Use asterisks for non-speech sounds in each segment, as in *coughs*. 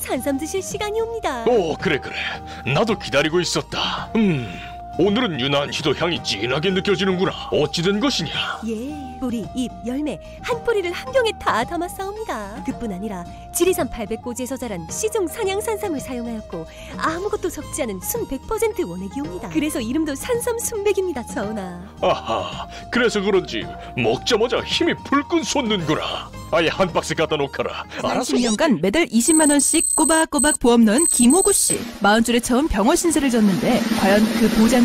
산삼 드실 시간이 옵니다. 오, 그래 그래. 나도 기다리고 있었다. 음. 오늘은 유난히도 향이 진하게 느껴지는구나. 어찌된 것이냐? 예, 뿌리, 잎, 열매 한 뿌리를 한 병에 다담아싸옵니다 그뿐 아니라 지리산 800고지에서 자란 시종상향산삼을 사용하였고 아무것도 섞지 않은 순 100% 원액이옵니다. 그래서 이름도 산삼순백입니다, 전하. 아하, 그래서 그런지 먹자마자 힘이 불끈 솟는구나. 아예 한 박스 갖다 놓거라. 알았어. 30년간 매달 20만 원씩 꼬박꼬박 보험 넣은 김호구 씨. 마흔 줄에 처음 병원 신세를 졌는데 과연 그보장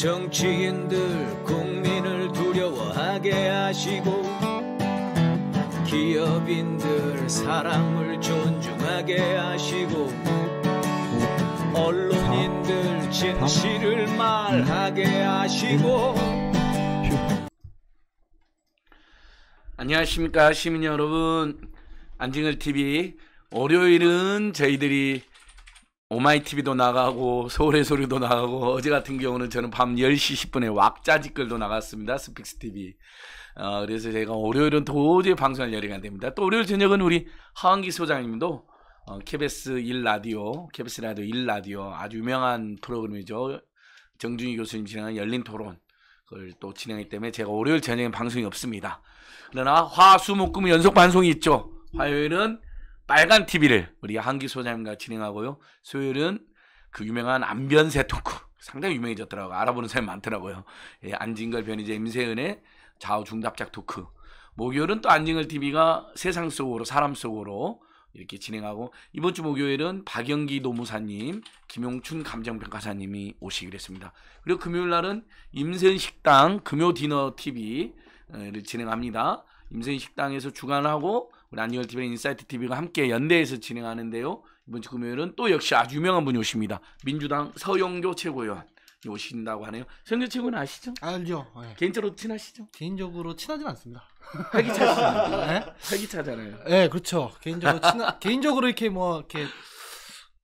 정치인들 국민을 두려워하게 하시고 기업인들 사람을 존중하게 하시고 언론인들 진실을 말하게 하시고 안녕하십니까 시민 여러분 안징을 TV 월요일은 저희들이 오마이TV도 나가고 서울의 소리도 나가고 어제 같은 경우는 저는 밤 10시 10분에 왁자지글도 나갔습니다. 스픽스TV. 어, 그래서 제가 월요일은 도저히 방송할 여력이 안 됩니다. 또 월요일 저녁은 우리 하은기 소장님도 어, KBS 1라디오, KBS 라디오 1라디오 아주 유명한 프로그램이죠. 정준희 교수님 진행한 열린 토론. 그걸 또 진행하기 때문에 제가 월요일 저녁에 방송이 없습니다. 그러나 화, 수, 목, 금 연속 방송이 있죠. 화요일은 빨간 TV를 우리 한기 소장님과 진행하고요. 수요일은 그 유명한 안변세 토크 상당히 유명해졌더라고요. 알아보는 사람이 많더라고요. 예, 안진걸 변희재 임세은의 좌우 중답작 토크. 목요일은 또 안진걸 TV가 세상 속으로 사람 속으로 이렇게 진행하고 이번 주 목요일은 박영기 노무사님, 김용춘 감정평가사님이 오시기로 했습니다. 그리고 금요일 날은 임세은 식당 금요 디너 TV를 진행합니다. 임세인 식당에서 주관하고 우리 안니얼 TV와 인사이트 TV가 함께 연대해서 진행하는데요. 이번 주 금요일은 또 역시 아주 유명한 분이 오십니다. 민주당 서영교 최고위원. 오신다고 하네요. 서영교 최고는 아시죠? 알죠. 네. 개인적으로 친하시죠? 개인적으로 친하진 않습니다. 활기차시 네? 예? 활기차잖아요. 네, 그렇죠. 개인적으로 친하, *laughs* 개인적으로 이렇게 뭐 이렇게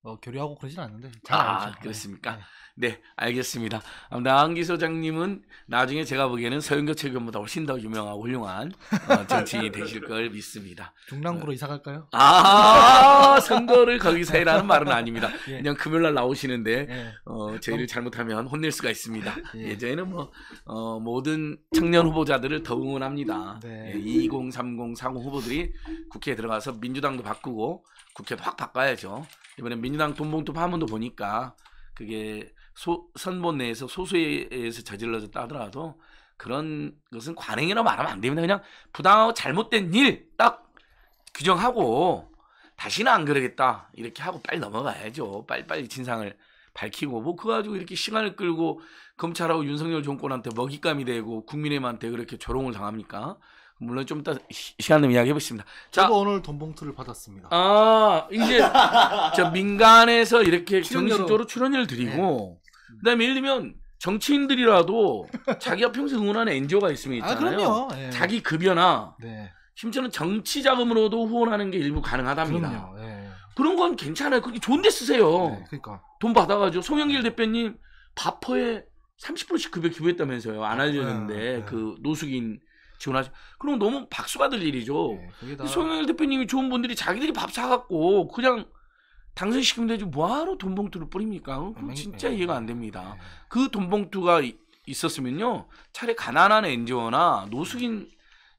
어, 교류하고 그러진 않는데. 아, 알죠. 그렇습니까? 네. 네, 알겠습니다. 아, 나한기 소장님은 나중에 제가 보기에는 서영교 최근보다 훨씬 더 유명하고 훌륭한 어, 정치인이 되실 걸 믿습니다. 중랑구로 이사 갈까요? 아, 선거를 거기서 해라는 말은 아닙니다. *laughs* 예. 그냥 금요일 날 나오시는데 예. 어, 제의를 잘못하면 혼낼 수가 있습니다. 예. 전에는뭐 어, 모든 청년 후보자들을 더 응원합니다. 네. 예, 2030, 40 후보들이 국회에 들어가서 민주당도 바꾸고 국회도 확 바꿔야죠. 이번에 민주당 돈봉투 파문도 보니까 그게 소, 선본 내에서 소수에 서 저질러졌다 하더라도 그런 것은 관행이라 말하면 안 됩니다. 그냥 부당하고 잘못된 일 딱 규정하고 다시는 안 그러겠다 이렇게 하고 빨리 넘어가야죠. 빨리빨리 진상을 밝히고 뭐 그거 가지고 이렇게 시간을 끌고 검찰하고 윤석열 정권한테 먹잇감이 되고 국민의힘한테 그렇게 조롱을 당합니까? 물론 좀 이따 시간 되면 이야기해 보겠습니다. 자, 오늘 돈봉투를 받았습니다. 아 이제 저 민간에서 이렇게 정식적으로 출연료를 드리고 네. 음. 그다음에 예를 들면 정치인들이라도 *laughs* 자기가 평생 응원하는 NGO가 있으면 아, 있잖아요. 아, 예. 자기 급여나 네. 심지어는 정치 자금으로도 후원하는 게 일부 가능하답니다. 예. 그런 건 괜찮아요. 그게 좋은데 쓰세요. 네, 그러니까. 돈 받아가지고 송영길 대표님 바퍼에 30%씩 급여 기부했다면서요. 안 알려졌는데 네, 네. 그 노숙인 지원하시. 그럼 너무 박수 받을 일이죠. 네, 송영길 대표님이 좋은 분들이 자기들이 밥 사갖고 그냥 당선 시키면 되지 뭐하러 돈 봉투를 뿌립니까? 어, 그건 진짜 예. 이해가 안 됩니다. 예. 그돈 봉투가 있었으면요 차라리 가난한 엔지오나 노숙인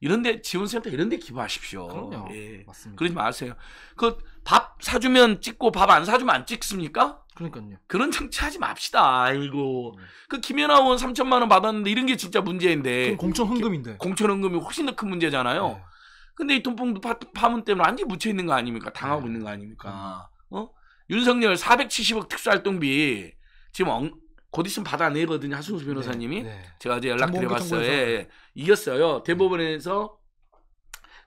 이런데 지원센터 이런데 기부하십시오. 그럼요. 예. 맞습니다. 그러지 마세요. 그 밥 사주면 찍고 밥 안 사주면 안 찍습니까? 그러니까요. 그런 정치하지 맙시다. 아이고. 네. 그 김연아 의원 3천만 원 받았는데 이런 게 진짜 문제인데. 공천 헌금인데. 공천 헌금이 훨씬 더 큰 문제잖아요. 네. 근데 이 돈봉도 파문 때문에 완전히 묻혀 있는 거 아닙니까? 당하고 네. 있는 거 아닙니까? 어? 윤석열 470억 특수활동비 지금 엉, 곧 있으면 받아내거든요. 하승수 변호사님이. 네, 네. 제가 이제 연락드려봤어요. 예, 예. 이겼어요. 대법원에서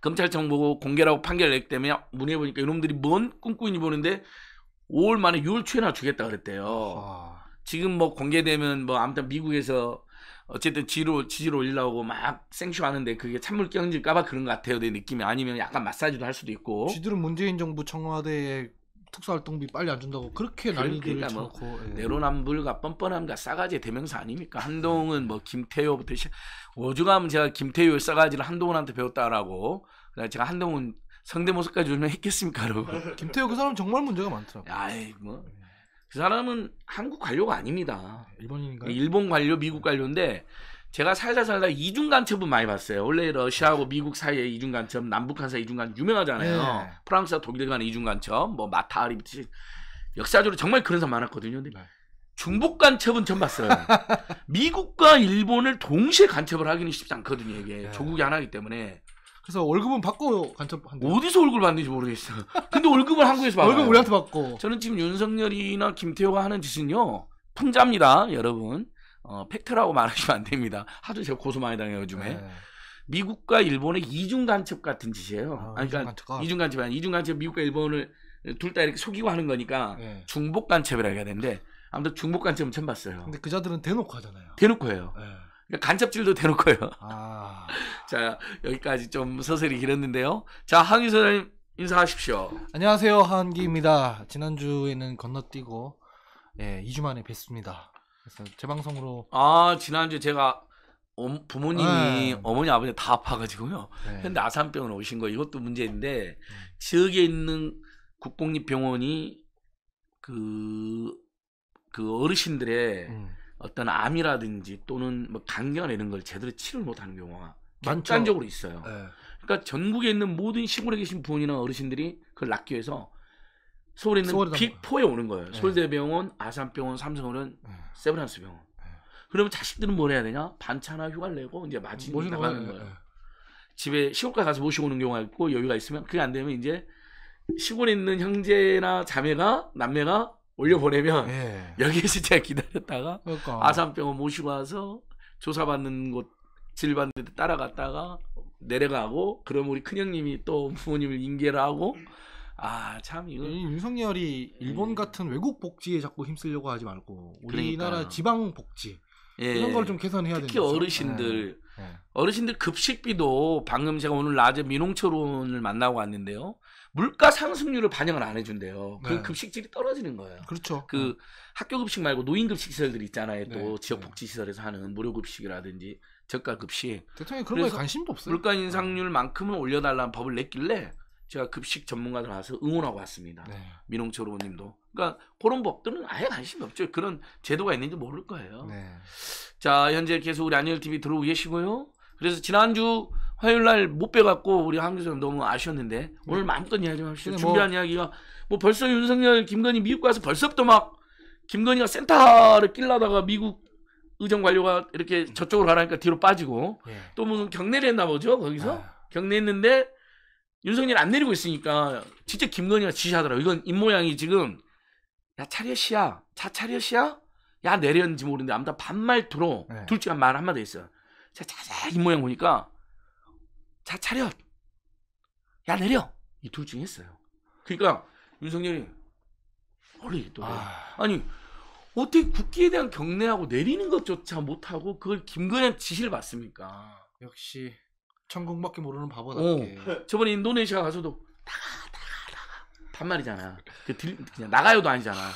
검찰청 보고 공개라고 판결 을했기 때문에 문의해보니까 이놈들이 뭔 꿈꾸니 보는데 5월 만에 6월 초에나 주겠다 그랬대요. 와. 지금 뭐 공개되면 뭐 아무튼 미국에서 어쨌든 지로 지지로 올리려고 막 생쇼하는데 그게 찬물 끼얹을까봐 그런 것 같아요 내 느낌이 아니면 약간 마사지도 할 수도 있고 지들은 문재인 정부 청와대에 특수활동비 빨리 안 준다고 그렇게 난리들을 그뭐고 예. 내로남불과 뻔뻔함과 싸가지 의 대명사 아닙니까 한동훈 뭐 김태효부터 시, 작 오죽하면 제가 김태효의 싸가지를 한동훈한테 배웠다라고 제가 한동훈 성대모습까지요즘 했겠습니까 그러고 *laughs* 김태효 그 사람 정말 문제가 많더라고요 아이 뭐그 예. 사람은 한국 관료가 아닙니다 일본인인가요? 일본 관료 미국 관료인데 제가 살다 살다 이중 간첩은 많이 봤어요. 원래 러시아하고 미국 사이에 이중 간첩, 남북한 사이 이중 간첩 유명하잖아요. 네. 프랑스와 독일 간의 이중 간첩, 뭐 마타리 역사적으로 정말 그런 사람 많았거든요. 근데 중복 간첩은 전 봤어요. *laughs* 미국과 일본을 동시에 간첩을 하기는 쉽지 않거든요. 이게 네. 조국이 하나이기 때문에. 그래서 월급은 받고 간첩한다. 어디서 월급을 받는지 모르겠어요. 근데 월급을 한국에서 받아 월급 우리한테 받고. 저는 지금 윤석열이나 김태호가 하는 짓은요. 풍자입니다, 여러분. 어, 팩트라고 말하시면 안 됩니다. 하도 제가 고소 많이 당해요, 요즘에. 네. 미국과 일본의 이중간첩 같은 짓이에요. 아, 그러니까 이중간첩. 이 아니 라 이중간첩 미국과 일본을 둘 다 이렇게 속이고 하는 거니까 네. 중복간첩이라 고 해야 되는데 아무튼 중복간첩은 처음 봤어요. 근데 그자들은 대놓고 하잖아요. 대놓고 해요. 네. 그러니까 간첩질도 대놓고 해요. 아... *laughs* 자, 여기까지 좀 서슬이 길었는데요. 자, 한기 선생님 인사하십시오. 안녕하세요. 한기입니다. 지난주에는 건너뛰고 예, 2주 만에 뵙습니다. 그래서 재방송으로 아 지난주 제가 부모님이 네. 어머니 아버지 다 아파가지고요. 네. 근데 아산병원 오신 거 이것도 문제인데 음. 지역에 있는 국공립병원이 그, 그 어르신들의 음. 어떤 암이라든지 또는 뭐간경화 이런 걸 제대로 치료를 못하는 경우가 많죠. 적으로 있어요. 네. 그러니까 전국에 있는 모든 시골에 계신 부모님이나 어르신들이 그걸 낫기 위해서 서울에 있는 빅포에 오는 거예요. 네. 서울대병원, 아산병원, 삼성병원, 네. 세브란스 병원. 네. 그러면 자식들은 뭘 해야 되냐? 반차나 휴가를 내고 이제 마진 나가는 거예요. 집에 시골까지 가서 모시고 오는 경우가 있고 여유가 있으면 그게 안 되면 이제 시골에 있는 형제나 자매가 남매가 올려보내면 예. 여기에 진짜 기다렸다가 그러니까. 아산병원 모시고 와서 조사받는 곳 질받는 데 따라갔다가 내려가고 그럼 우리 큰형님이 또 부모님을 인계를 하고 아참 이거 윤석열이 예. 일본 같은 외국 복지에 자꾸 힘쓰려고 하지 말고 우리나라 그러니까요. 지방 복지 예. 이런 걸 좀 개선해야 된다. 특히 어르신들 네. 네. 어르신들 급식비도 방금 제가 오늘 낮에 민홍철원을 의 만나고 왔는데요. 물가 상승률을 반영을 안 해준대요. 그 네. 급식질이 떨어지는 거예요. 그렇죠. 그 네. 학교 급식 말고 노인 급식 시설들 있잖아요. 또 네. 지역 복지 시설에서 하는 무료 급식이라든지 저가 급식. 대통령 그런 거에 관심도 없어요. 물가 인상률만큼은 올려달라는 법을 냈길래 제가 급식 전문가들 와서 응원하고 왔습니다. 네. 민홍철 의원님도. 그러니까 그런 법들은 아예 관심이 없죠. 그런 제도가 있는지 모를 거예요. 네. 자, 현재 계속 우리 안열 TV 들어오고 계시고요. 그래서 지난주 화요일 날 못빼갖고 우리 한교수님 너무 아쉬웠는데 네. 오늘 마음껏 이야기 좀 합시다. 뭐 준비한 뭐... 이야기가 뭐 벌써 윤석열, 김건희 미국 가서 벌써부터 막 김건희가 센터를 낄라다가 미국 의정 관료가 이렇게 저쪽으로 가라니까 뒤로 빠지고 네. 또 무슨 경례를 했나 보죠 거기서 아... 경례했는데 윤석열 안 내리고 있으니까 진짜 김건희가 지시하더라고. 이건 입모양이 지금 야 차려 씨야. 차 차려 씨야. 야 내렸는지 모르는데 아무튼 반말 들어. 네. 둘째가 말 한마디 했어. 제가 자세히 입모양 보니까 자 차려. 야 내려. 이 둘 중에 했어요. 그러니까 윤석열이 머래또 아... 아니 어떻게 국기에 대한 경례하고 내리는 것조차 못하고 그걸 김건희 지시를 받습니까? 역시 천국밖에 모르는 바보답게. 어. 저번에 인도네시아 가서도 나가 나가 나가 반말이잖아. 그 들, 그냥 나가요도 아니잖아. 나가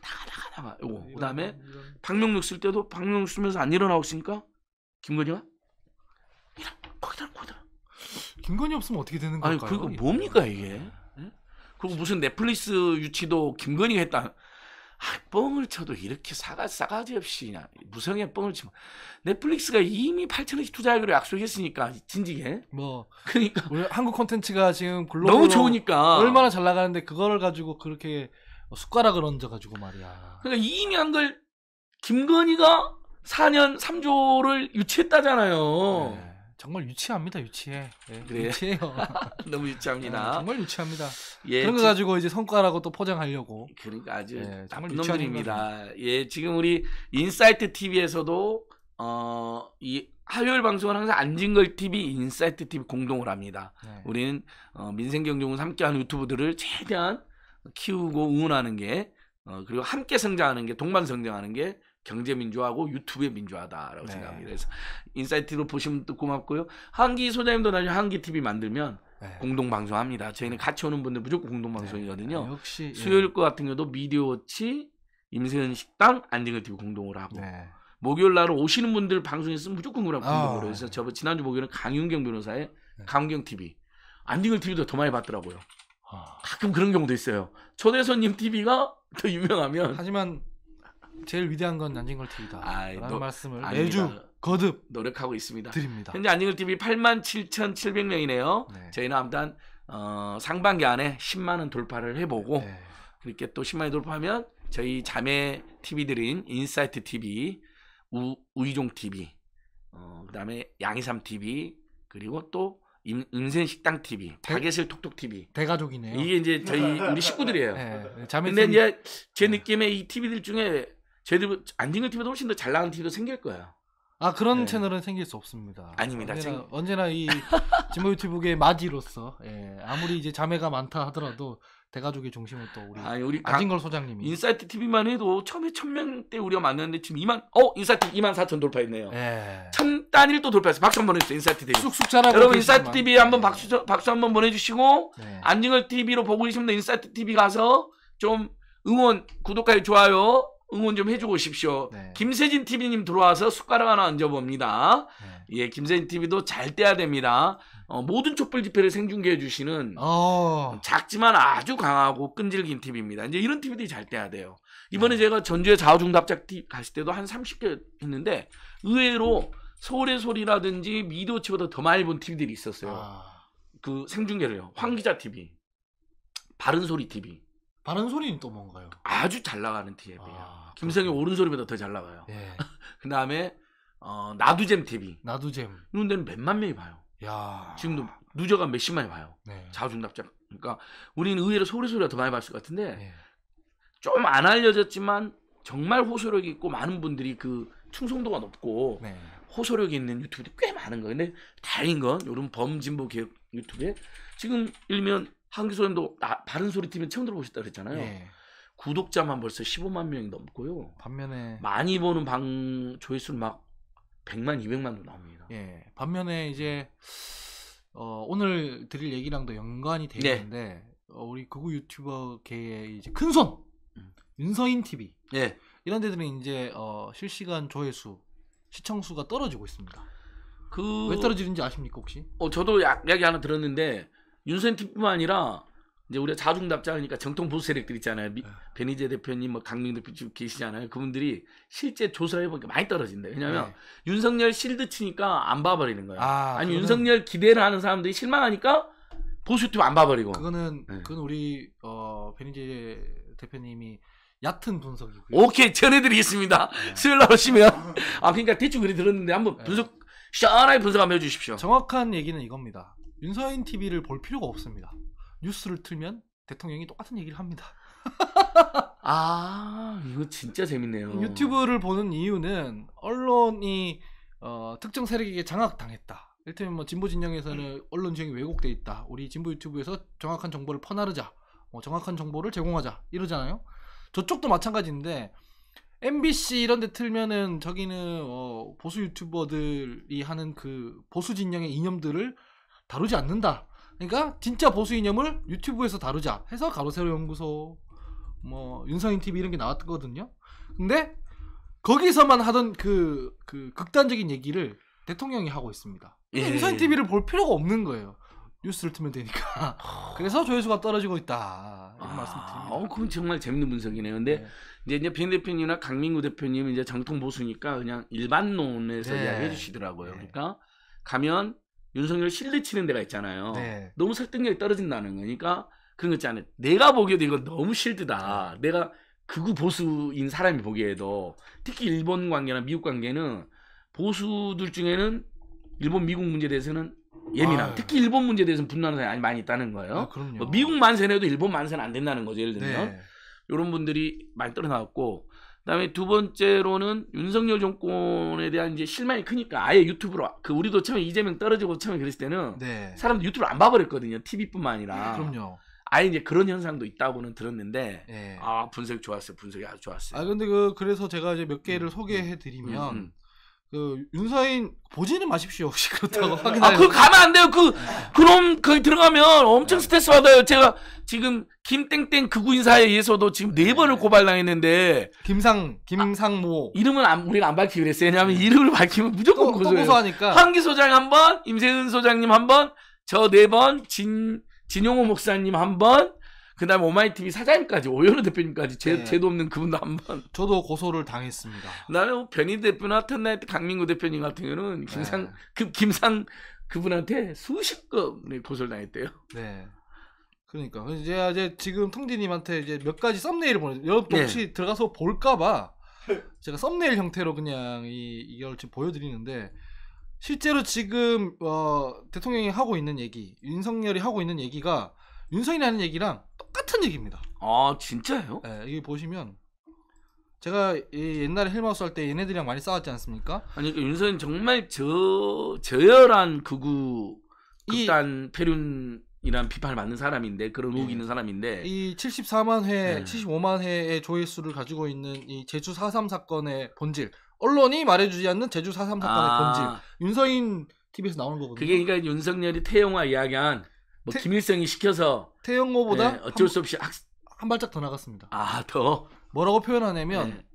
나가 나가 나가. 요거. 어, 그다음에 박명록 쓸 때도 박명록 쓰면서 안 일어나고 있으니까 김건희가 일어 거기다 거기다. 김건희 없으면 어떻게 되는 거예요 아니 그거 뭡니까 이게? 네? 그리고 무슨 넷플릭스 유치도 김건희가 했다. 아, 뻥을 쳐도 이렇게 사가, 싸가지 없이 그냥 무성의 뻥을 치면 넷플릭스가 이미 8천억씩 투자하기로 약속했으니까 진지게 뭐 그러니까 한국 콘텐츠가 지금 글로벌 너무 좋으니까 얼마나 잘 나가는데 그걸 가지고 그렇게 뭐 숟가락을 얹어가지고 말이야 그러니까 이미 한 걸 김건희가 4년 3조를 유치했다잖아요 네. 정말 유치합니다. 유치해. 예, 그 유치해요. *laughs* 너무 유치합니다. 예, 정말 유치합니다. 예, 그런 거 지... 가지고 이제 성과라고 또 포장하려고. 그러니까 아주 예, 놈들입니다. 예, 지금 우리 인사이트 TV에서도 어, 이 화요일 방송은 항상 안진걸 TV, 인사이트 TV 공동을 합니다. 네. 우리는 어, 민생 경종을 함께하는 유튜브들을 최대한 키우고 응원하는 게 어, 그리고 함께 성장하는 게 동반 성장하는 게 경제 민주화고 하 유튜브의 민주화다라고 네. 생각합니다. 그래서 인사이트로 보시면 또 고맙고요. 한기 소장님도 나중에 한기 TV 만들면 네. 공동 방송합니다. 저희는 같이 오는 분들 무조건 공동 네. 방송이거든요. 네. 역시 예. 수요일 거 같은 경우도 미디어워치, 임세은 식당, 안정일 TV 공동으로 하고 네. 목요일 날 오시는 분들 방송 있으면 무조건 그랑 공동으로 아. 해서 저번 지난주 목요일은 강윤경 변호사의 강경 TV, 안정일 TV도 더 많이 봤더라고요. 아. 가끔 그런 경우도 있어요. 초대손님 TV가 더 유명하면 하지만 제일 위대한 건 안진걸 TV다. 아, 라는 노, 말씀을 아닙니다. 매주 거듭 노력하고 있습니다. 드립니다. 현재 안진걸 TV 87,700명이네요. 만 네. 저희는 아무튼 어, 상반기 안에 10만 원 돌파를 해보고 네. 그렇게 또 10만 원 돌파하면 저희 자매 TV들인 인사이트 TV, 우, 우이종 TV, 어, 그다음에 양이삼 TV 그리고 또 인, 인생식당 TV, 다 바게슬 톡톡 TV. 대가족이네요. 이게 이제 저희 우리 식구들이에요. 네, 네 자매 근데 t 이제 제 네. 느낌에 이 TV들 중에 제희들 안진걸 TV도 훨씬 더 잘 나가는 TV도 생길 거예요. 아 그런 네. 채널은 생길 수 없습니다. 아닙니다. 언제나, 생... 언제나 이 *laughs* 진모 유튜브의 마디로서 예, 아무리 이제 자매가 많다 하더라도 대가족의 중심은 또 우리, 아니, 우리 아진걸 아, 소장님이 인사이트 TV만 해도 처음에 천 명 때 우리가 만났는데 지금 2만 어 인사이트 2만 4천 돌파했네요. 예. 천 단일 또 돌파했어요. 박수 한번 해주세요 인사이트 TV. 쑥쑥 자라고 여러분 인사이트 TV 한번 예. 박수 박수 한번 보내주시고 네. 안진걸 TV로 보고 계시면 인사이트 TV 가서 좀 응원 구독까지 좋아요 응원 좀 해주고 오십시오. 네. 김세진 TV님 들어와서 숟가락 하나 얹어봅니다. 네. 예, 김세진 TV도 잘 떼야 됩니다. 어, 모든 촛불 집회를 생중계해 주시는 오. 어. 작지만 아주 강하고 끈질긴 TV입니다. 이제 이런 TV들이 잘 떼야 돼요. 이번에 네. 제가 전주에 좌우중답작 TV 갔을 때도 한 30개 했는데 의외로 서울의 소리라든지 미디어치보다 더 많이 본 TV들이 있었어요. 아. 그 생중계를요. 황기자 TV, 바른소리 TV, 바른 소리는 또 뭔가요? 아주 잘 나가는 TV예요. 아, 김성희 오른소리보다 더 잘 나가요. 예. *laughs* 그 다음에 어, 나두잼 TV. 나두잼. 이런 데는 몇만 명이 봐요. 야. 지금도 누저가 몇십만이 봐요. 네. 자주응답자. 그러니까 우리는 의외로 소리소리가 더 많이 봤을 것 같은데 네. 예. 좀안 알려졌지만 정말 호소력이 있고 많은 분들이 그 충성도가 높고 네. 호소력이 있는 유튜브들이 꽤 많은 거예요. 근데 다행인 건 요런 범진보 개혁 유튜브에 지금 일면 한기소년도 나, 바른 소리 팀은 처음 들어보셨다 그랬잖아요. 예. 구독자만 벌써 15만 명이 넘고요. 반면에 많이 보는 방 조회수는 막 100만, 200만도 나옵니다. 예. 반면에 이제 어, 오늘 드릴 얘기랑도 연관이 되는데 네. 어, 우리 극우 유튜버계의 이제 큰손 음. 윤서인 TV 예. 이런 데들은 이제 어, 실시간 조회수 시청 수가 떨어지고 있습니다. 그... 왜 떨어지는지 아십니까 혹시? 어 저도 이야기 하나 들었는데 윤선팀뿐만 아니라 이제 우리가 자중답자 하니까 정통 보수 세력들 있잖아요. 미, 네. 베니제 대표님, 뭐 강민 대표 쭉 계시잖아요. 그분들이 실제 조사를 해보니까 많이 떨어진다. 왜냐하면 네. 윤석열 실드 치니까 안 봐버리는 거야. 아, 아니 그거는... 윤석열 기대를 하는 사람들이 실망하니까 보수 유튜안 봐버리고. 그거는 네. 그건 우리 어, 베니제 대표님이 얕은 분석이고. 오케이 전해드리겠습니다. 네. 수요일 날 오시면 아 그러니까 대충 그리 들었는데 한번 네. 분석 시원하게 분석 한번 해주십시오. 정확한 얘기는 이겁니다. 윤서인 TV를 볼 필요가 없습니다. 뉴스를 틀면 대통령이 똑같은 얘기를 합니다. *laughs* 아, 이거 진짜 재밌네요. 유튜브를 보는 이유는 언론이 어, 특정 세력에게 장악당했다. 일테면 뭐 진보 진영에서는 음. 언론 지형이 왜곡돼 있다. 우리 진보 유튜브에서 정확한 정보를 퍼나르자. 뭐 정확한 정보를 제공하자. 이러잖아요. 저쪽도 마찬가지인데 MBC 이런 데 틀면은 저기는 어, 보수 유튜버들이 하는 그 보수 진영의 이념들을 다루지 않는다. 그러니까 진짜 보수 이념을 유튜브에서 다루자 해서 가로세로 연구소 뭐 윤성인 TV 이런 게 나왔거든요. 근데 거기서만 하던 그, 그 극단적인 얘기를 대통령이 하고 있습니다. 예. 윤성인 TV를 볼 필요가 없는 거예요. 뉴스를 틀면 되니까. 그래서 조회수가 떨어지고 있다. 이런 아, 말씀드립니다. 어, 그건 정말 재밌는 분석이네요. 근데 네. 이제 이제 대표님이나 강민구 대표님 은 이제 정통 보수니까 그냥 일반론에서 네. 이야기해 주시더라고요. 네. 그러니까 가면 윤석열 실내치는 데가 있잖아요. 네. 너무 설득력이 떨어진다는 거니까 그러니까 그런 거 있잖아요. 내가 보기에도 이건 너무 실드다. 네. 내가 극우 보수인 사람이 보기에도 특히 일본 관계나 미국 관계는 보수들 중에는 일본 미국 문제에 대해서는 예민한 아, 특히 일본 문제에 대해서는 분노하는 사람이 많이 있다는 거예요. 아, 뭐 미국 만세내도 일본 만세는 안 된다는 거죠. 예를 들면. 네. 이런 분들이 많이 떨어나왔고 그다음에 두 번째로는 윤석열 정권에 대한 이제 실망이 크니까 아예 유튜브로 그 우리도 처음에 이재명 떨어지고 처음에 그랬을 때는 네. 사람들 유튜브를 안 봐버렸거든요. TV뿐만 아니라. 네, 그럼요. 아예 이제 그런 현상도 있다고는 들었는데 네. 아 분석 좋았어요. 분석이 아주 좋았어요. 아 근데 그 그래서 제가 이제 몇 개를 음, 소개해 드리면 음, 음. 그 윤서인 보지는 마십시오. 혹시 그렇다고 네. 확인. 아 그거 가면 안 돼요. 그 그럼 거기 그 들어가면 엄청 스트레스 받아요. 제가 지금 김땡땡 그군사에 의해서도 지금 네, 네 번을 고발당했는데 김상 아, 김상모 아, 이름은 안, 우리가 안 밝히기로 했어요. 왜냐하면 네. 이름을 밝히면 무조건 또, 고소해요. 또 고소하니까 황기 소장 한 번, 임세은 소장님 한 번, 저 네 번, 진 진용호 목사님 한 번, 그다음에 오마이TV 사장님까지 오현우 대표님까지 제, 네. 제도 없는 그분도 한번 저도 고소를 당했습니다. 나는 뭐 변희 대표나 터나이트 강민구 대표님 같은 경우는 김상 네. 그 김상 그분한테 수십 건의 고소를 당했대요. 네. 그러니까 이제 이제 지금 통디님한테 이제 몇 가지 썸네일을 보내. 여러분 네. 혹시 네. 들어가서 볼까봐 제가 썸네일 형태로 그냥 이 이걸 지금 보여드리는데 실제로 지금 어, 대통령이 하고 있는 얘기, 윤석열이 하고 있는 얘기가 윤석이라는 얘기랑 똑같은 얘기입니다. 아진짜요 네, 예, 여기 보시면 제가 옛날에 헬마우스 할 때 얘네들이랑 많이 싸웠지 않습니까? 아니 그 윤서 정말 저 저열한 극우 극단 이, 폐륜이란 비판을 받는 사람인데 그런 예. 의혹 네. 있는 사람인데 이 74만 회, 네. 예. 75만 회의 조회수를 가지고 있는 이 제주 4.3 사건의 본질 언론이 말해주지 않는 제주 4.3 사건의 아. 본질 윤서인 TV에서 나오는 거거든요. 그게 그러니까 윤석열이 태영화 이야기한 뭐 태, 김일성이 시켜서 태영호보다 네, 예, 어쩔 한, 수 없이 학... 한 발짝 더 나갔습니다. 아 더? 뭐라고 표현하냐면 네.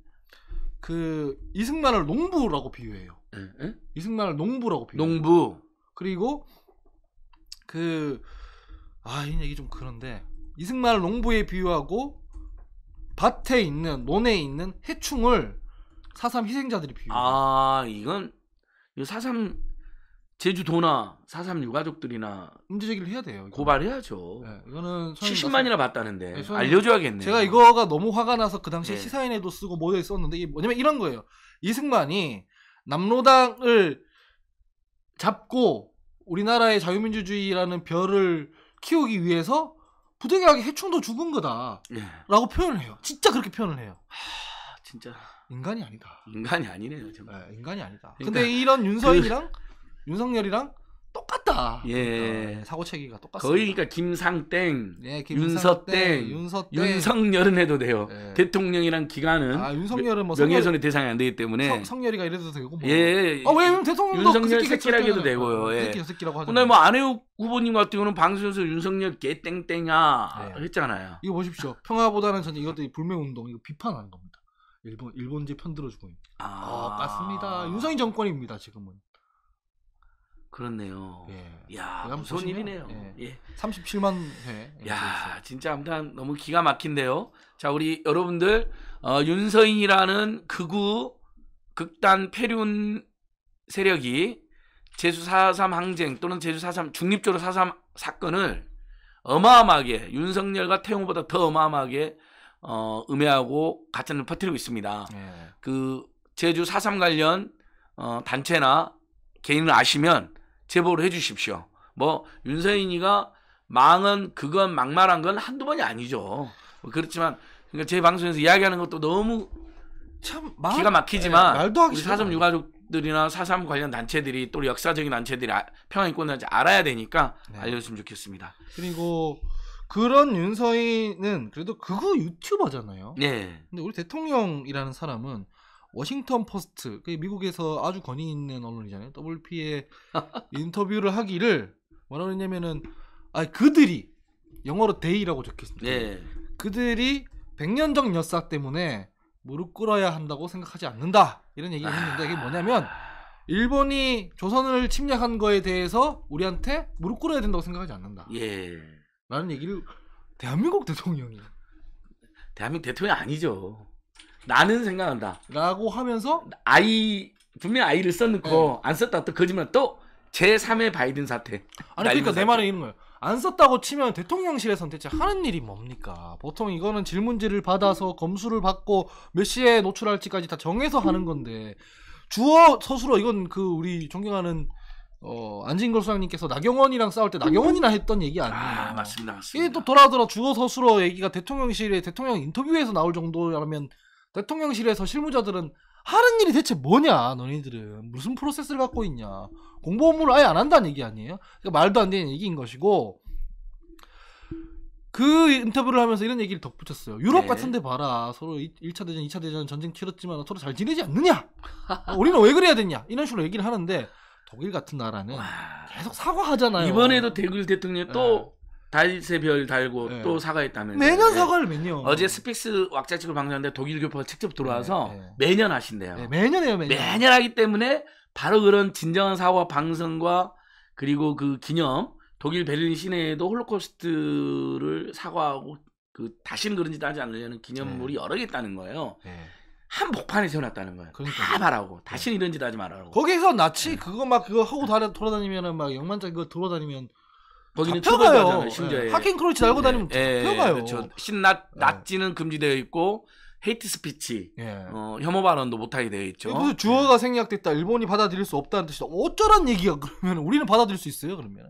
그 이승만을 농부라고 비유해요. 네? 이승만을 농부라고 비유. 농부. 그리고 그 아 이 얘기 좀 그런데 이승만을 농부에 비유하고 밭에 있는 논에 있는 해충을 사삼 희생자들이 비유. 아 이건 이 사삼 제주도나 436 가족들이나 문제 제기를 해야 돼요. 이거. 고발해야죠. 네, 이거는 70만이나 받다는데 네, 알려줘야겠네요. 제가 이거가 너무 화가 나서 그 당시에 네. 시사인에도 쓰고 모여 있었는데 이게 뭐냐면 이런 거예요. 이승만이 남로당을 잡고 우리나라의 자유민주주의라는 별을 키우기 위해서 부득이하게 해충도 죽은 거다라고 예. 네. 표현을 해요. 진짜 그렇게 표현을 해요. 하, 진짜 인간이 아니다. 인간이 아니네요. 정말. 네, 인간이 아니다. 그러니까 근데 이런 그 윤서인이랑 그... 윤석열이랑 똑같다. 예. 어, 그러니까 사고 체계가 똑같습니다. 거의 그러니까 김상땡, 예, 윤서땡, 윤서땡, 윤석열은 해도 돼요. 예. 대통령이랑 기간은 아, 윤석열은 뭐 명예훼손의 대상이 안 되기 때문에 성, 성열이가 이래도 되고 뭐. 예. 아, 왜냐면 대통령도 그 윤석열 그 새끼라고 해도 되고요. 어, 그 예. 새끼 새끼라고 하죠. 오늘 뭐 안혜욱 후보님 같은 경우는 방송에서 윤석열 개땡땡이야 예. 했잖아요. 이거 보십시오. 평화보다는 전쟁 이것도 불매 운동 이거 비판하는 겁니다. 일본 일본제 편들어주고 있는. 아, 아 맞습니다. 윤석열 정권입니다 지금은. 그렇네요. 예. 야, 무서운 일이네요. 예. 37만 예. 회. 예, 야, 진짜 아무튼 너무 기가 막힌데요. 자, 우리 여러분들 어, 윤서인이라는 극우 극단 폐륜 세력이 제주4.3 항쟁 또는 제주4.3 중립적으로 4.3 사건을 어마어마하게 윤석열과 태용보다 더 어마어마하게 어, 음해하고 가짜를 퍼뜨리고 있습니다. 예. 그 제주 4.3 관련 어, 단체나 개인을 아시면 제보를 해주십시오. 뭐 윤서인이가 망은 그건 막말한 건 한두 번이 아니죠. 뭐 그렇지만 그러니까 제 방송에서 이야기하는 것도 너무 참 말, 기가 막히지만 에, 예, 말도 하기 우리 사삼 유가족들이나 사삼 관련 단체들이 또 역사적인 단체들이 아, 평화인권단체 알아야 되니까 네. 알려줬으면 좋겠습니다. 그리고 그런 윤서인은 그래도 그거 유튜버잖아요. 네. 근데 우리 대통령이라는 사람은 워싱턴 포스트 미국에서 아주 권위 있는 언론이잖아요. WP의 인터뷰를 하기를 뭐라고 했냐면은 아 그들이 영어로 데이라고 적혀있습니다. 네. 그들이 백년적 역사 때문에 무릎 꿇어야 한다고 생각하지 않는다 이런 얘기를 했는데 이게 뭐냐면 일본이 조선을 침략한 거에 대해서 우리한테 무릎 꿇어야 된다고 생각하지 않는다. 예. 라는 얘기를 대한민국 대통령이 대한민국 대통령 이 아니죠. 나는 생각한다. 라고 하면서 아이 분명 아이를 썼는 거안 네. 썼다 또 거짓말 또제 3의 바이든 사태. 아니 그러니까 내 말은 이런 거예요. 안 썼다고 치면 대통령실에선 대체 하는 일이 뭡니까? 보통 이거는 질문지를 받아서 검수를 받고 몇 시에 노출할지까지 다 정해서 하는 건데 주어 서술어 이건 그 우리 존경하는 어, 안진걸 수장님께서 나경원이랑 싸울 때 나경원이나 했던 얘기 아니에요. 아, 맞습니다. 맞습니다. 이게 또 돌아돌아 주어 서술어 얘기가 대통령실에 대통령 인터뷰에서 나올 정도라면 대통령실에서 실무자들은 하는 일이 대체 뭐냐 너희들은 무슨 프로세스를 갖고 있냐 공보 업무를 아예 안 한다는 얘기 아니에요 그러니까 말도 안 되는 얘기인 것이고 그 인터뷰를 하면서 이런 얘기를 덧붙였어요 유럽 네. 같은데 봐라 서로 1차 대전 2차 대전 전쟁 치렀지만 서로 잘 지내지 않느냐 우리는 왜 그래야 되냐 이런 식으로 얘기를 하는데 독일 같은 나라는 계속 사과하잖아요 이번에도 대일 대통령이 또 네. 달세별 달고 네. 또 사과했다면 매년 사과를 매년. 어제 스픽스 왁자지구 방송인데 독일 교포가 직접 들어와서 네, 네. 매년 하신대요. 네, 매년 해요, 매년. 매년 하기 때문에 바로 그런 진정한 사과 방송과 그리고 그 기념 독일 베를린 시내에도 홀로코스트를 사과하고 그 다시는 그런 짓 하지 않으려는 기념물이 여러 개 있다는 거예요. 한복판에 세워놨다는 거예요. 그러니까. 다 말하고 다시는 이런 짓 하지 말라고. 거기서 나치 그거 막 그거 하고 돌아다니면은 막 영만장 그거 돌아다니면 거기는 잡혀가요. 심지어 네. 하킹 크로치 날고 다니면 네. 예, 잡가요 그렇죠. 신낙 낙지는 예. 금지되어 있고 헤이트 스피치, 예. 어, 혐오 발언도 못하게 되어 있죠. 무슨 예, 주어가 생략됐다, 일본이 받아들일 수 없다는 뜻이다. 어쩌란 얘기야 그러면 *laughs* 우리는 받아들일 수 있어요 그러면.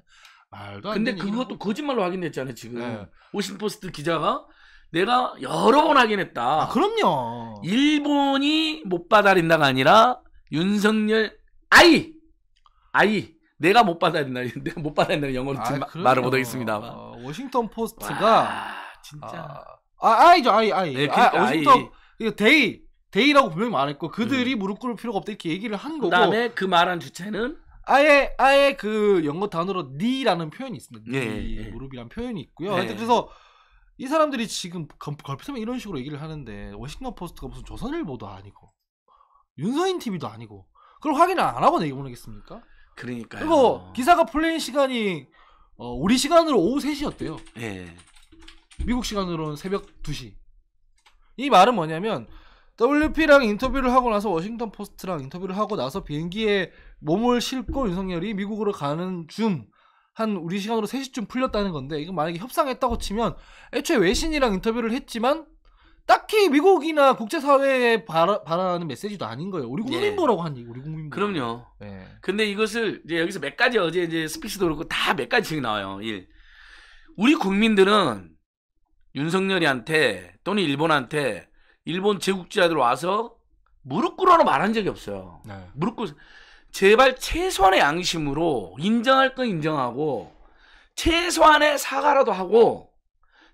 말도 안 근데 그것도 거짓말로 확인됐잖아요 지금. 네. 오신포스트 기자가 내가 여러 번 확인했다. 아, 그럼요. 일본이 못 받아들인다가 아니라 윤석열 아이 아이 내가 못 받아야 된다. *laughs* 내가 못 받아야 된다는 영어로 아, 마, 말을 못하겠습니다. 어, 워싱턴 포스트가 와, 진짜 아, 아이죠 아이 아이 네, 그 아, 그러니까 워싱턴 아이. 데이 데이라고 분명히 말했고 그들이 음. 무릎 꿇을 필요가 없다 이렇게 얘기를 한 거고 그다음에 그 말한 주체는 아예 아예 그 영어 단어로 니라는 표현이 있습니다. 네, 네. 무릎이란 표현이 있고요. 네. 그래서 이 사람들이 지금 걸핏하면 이런 식으로 얘기를 하는데 워싱턴 포스트가 무슨 조선일보도 아니고 윤서인 TV도 아니고 그걸 확인을 안 하고 내기 보내겠습니까? 그러니까 그리고 기사가 풀린 시간이 어, 우리 시간으로 오후 3시였대요. 예. 미국 시간으로는 새벽 2시. 이 말은 뭐냐면 WP랑 인터뷰를 하고 나서 워싱턴 포스트랑 인터뷰를 하고 나서 비행기에 몸을 싣고 윤석열이 미국으로 가는 중 한 우리 시간으로 3시쯤 풀렸다는 건데 이거 만약에 협상했다고 치면 애초에 외신이랑 인터뷰를 했지만 딱히 미국이나 국제사회에 바라, 바라는 메시지도 아닌 거예요. 우리 예. 국민보라고 하니 우리 국민보. 그럼요. 네. 근데 이것을 이제 여기서 몇 가지 어제 이제 스피치도 그렇고 다 몇 가지 지금 나와요. 1. 우리 국민들은 윤석열이한테 또는 일본한테 일본 제국주의자들 와서 무릎 꿇어라 말한 적이 없어요. 네. 무릎 꿇어 제발 최소한의 양심으로 인정할 건 인정하고 최소한의 사과라도 하고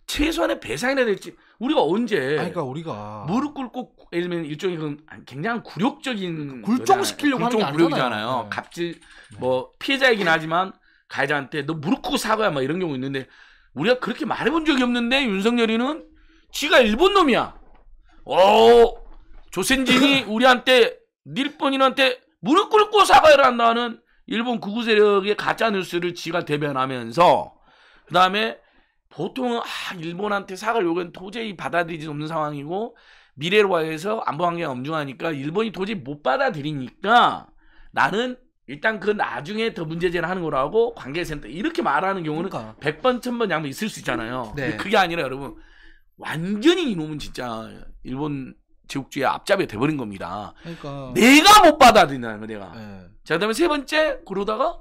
최소한의 배상이라도 될지 우리가 언제 그러니까 우리가 무릎 꿇고 예를면 들 일종의 그런 굉장히 굴욕적인 그러니까 굴종시키려고 하는 게 굴욕이잖아요. 네. 갑질 네. 뭐 피해자이긴 하지만 가해자한테 너 무릎 꿇고 사과야 막 이런 경우 있는데 우리가 그렇게 말해본 적이 없는데 윤석열이는 지가 일본 놈이야. 어 조센진이 *laughs* 우리한테 닐본인한테 무릎 꿇고 사과를 한다는 일본 구구 세력의 가짜 뉴스를 지가 대변하면서 그 다음에 보통은 아, 일본한테 사갈 요는 도저히 받아들이지 없는 상황이고 미래로 와서 안보 환경이 엄중하니까 일본이 도저히 못 받아들이니까 나는 일단 그 나중에 더 문제 제기하는 거라고 관계센터 이렇게 말하는 경우는 그러니까. 100번, 1000번 양면 있을 수 있잖아요. 네. 그게 아니라 여러분 완전히 이놈은 진짜 일본 제국주의 앞잡이가 돼버린 겁니다. 그러니까. 내가 못 받아들인다는 거 내가. 네. 자 그다음에 세 번째 그러다가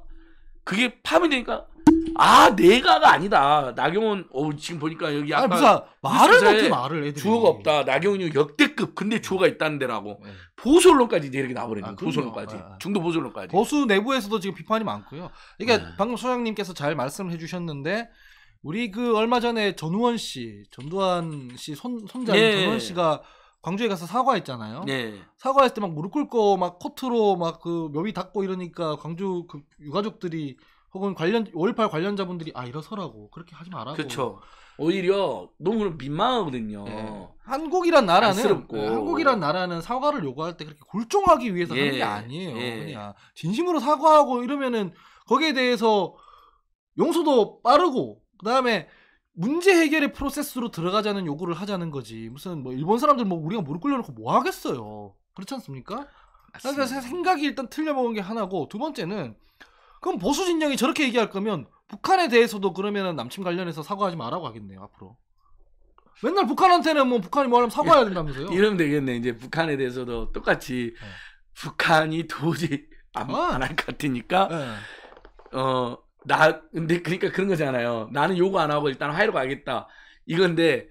그게 파면 되니까 아 내가가 아니다. 나경원 어 지금 보니까 여기 아니, 아까 무슨 말을 뉴스에 못 말을 애들이. 주어가 없다. 나경원이 역대급 근데 주어가 있다는 데라고 네. 보수 언론까지 이제 렇게 나버리는 아, 보수 언론까지 아, 중도 보수 언론까지 보수 내부에서도 지금 비판이 많고요. 그러니까 네. 방금 소장님께서 잘 말씀을 해주셨는데 우리 그 얼마 전에 전우원 씨, 전두환 씨 손, 손자 예. 네. 전우원 씨가 광주에 가서 사과했잖아요. 예. 사과했을 때막 무릎 꿇고 막 코트로 막그 묘비 닦고 이러니까 광주 그 유가족들이 혹은 관련 5.18 관련자분들이 아이러서라고 그렇게 하지 말라고 그렇죠. 오히려 너무 민망하거든요. 네. 한국이란 나라는 안쓰럽고. 예, 한국이란 나라는 사과를 요구할 때 그렇게 굴종하기 위해서 예. 하는 게 예. 아니에요. 예. 그냥 진심으로 사과하고 이러면은 거기에 대해서 용서도 빠르고 그다음에 문제 해결의 프로세스로 들어가자는 요구를 하자는 거지 무슨 뭐 일본 사람들 뭐 우리가 무릎 꿇려놓고 뭐 하겠어요 그렇지 않습니까? 맞습니다. 사실 생각이 일단 틀려먹은 게 하나고 두 번째는 그럼 보수 진영이 저렇게 얘기할 거면 북한에 대해서도 그러면은 남침 관련해서 사과하지 말라고 하겠네요 앞으로. 맨날 북한한테는 뭐 북한이 뭐 하면 려 사과해야 된다면서요. *laughs* 이러면 되겠네. 이제 북한에 대해서도 똑같이 네. 북한이 도저히 안 할것 아. 같으니까 네. 어나 근데 그러니까 그런 거잖아요. 나는 요구 안 하고 일단 화해로 가겠다. 이건데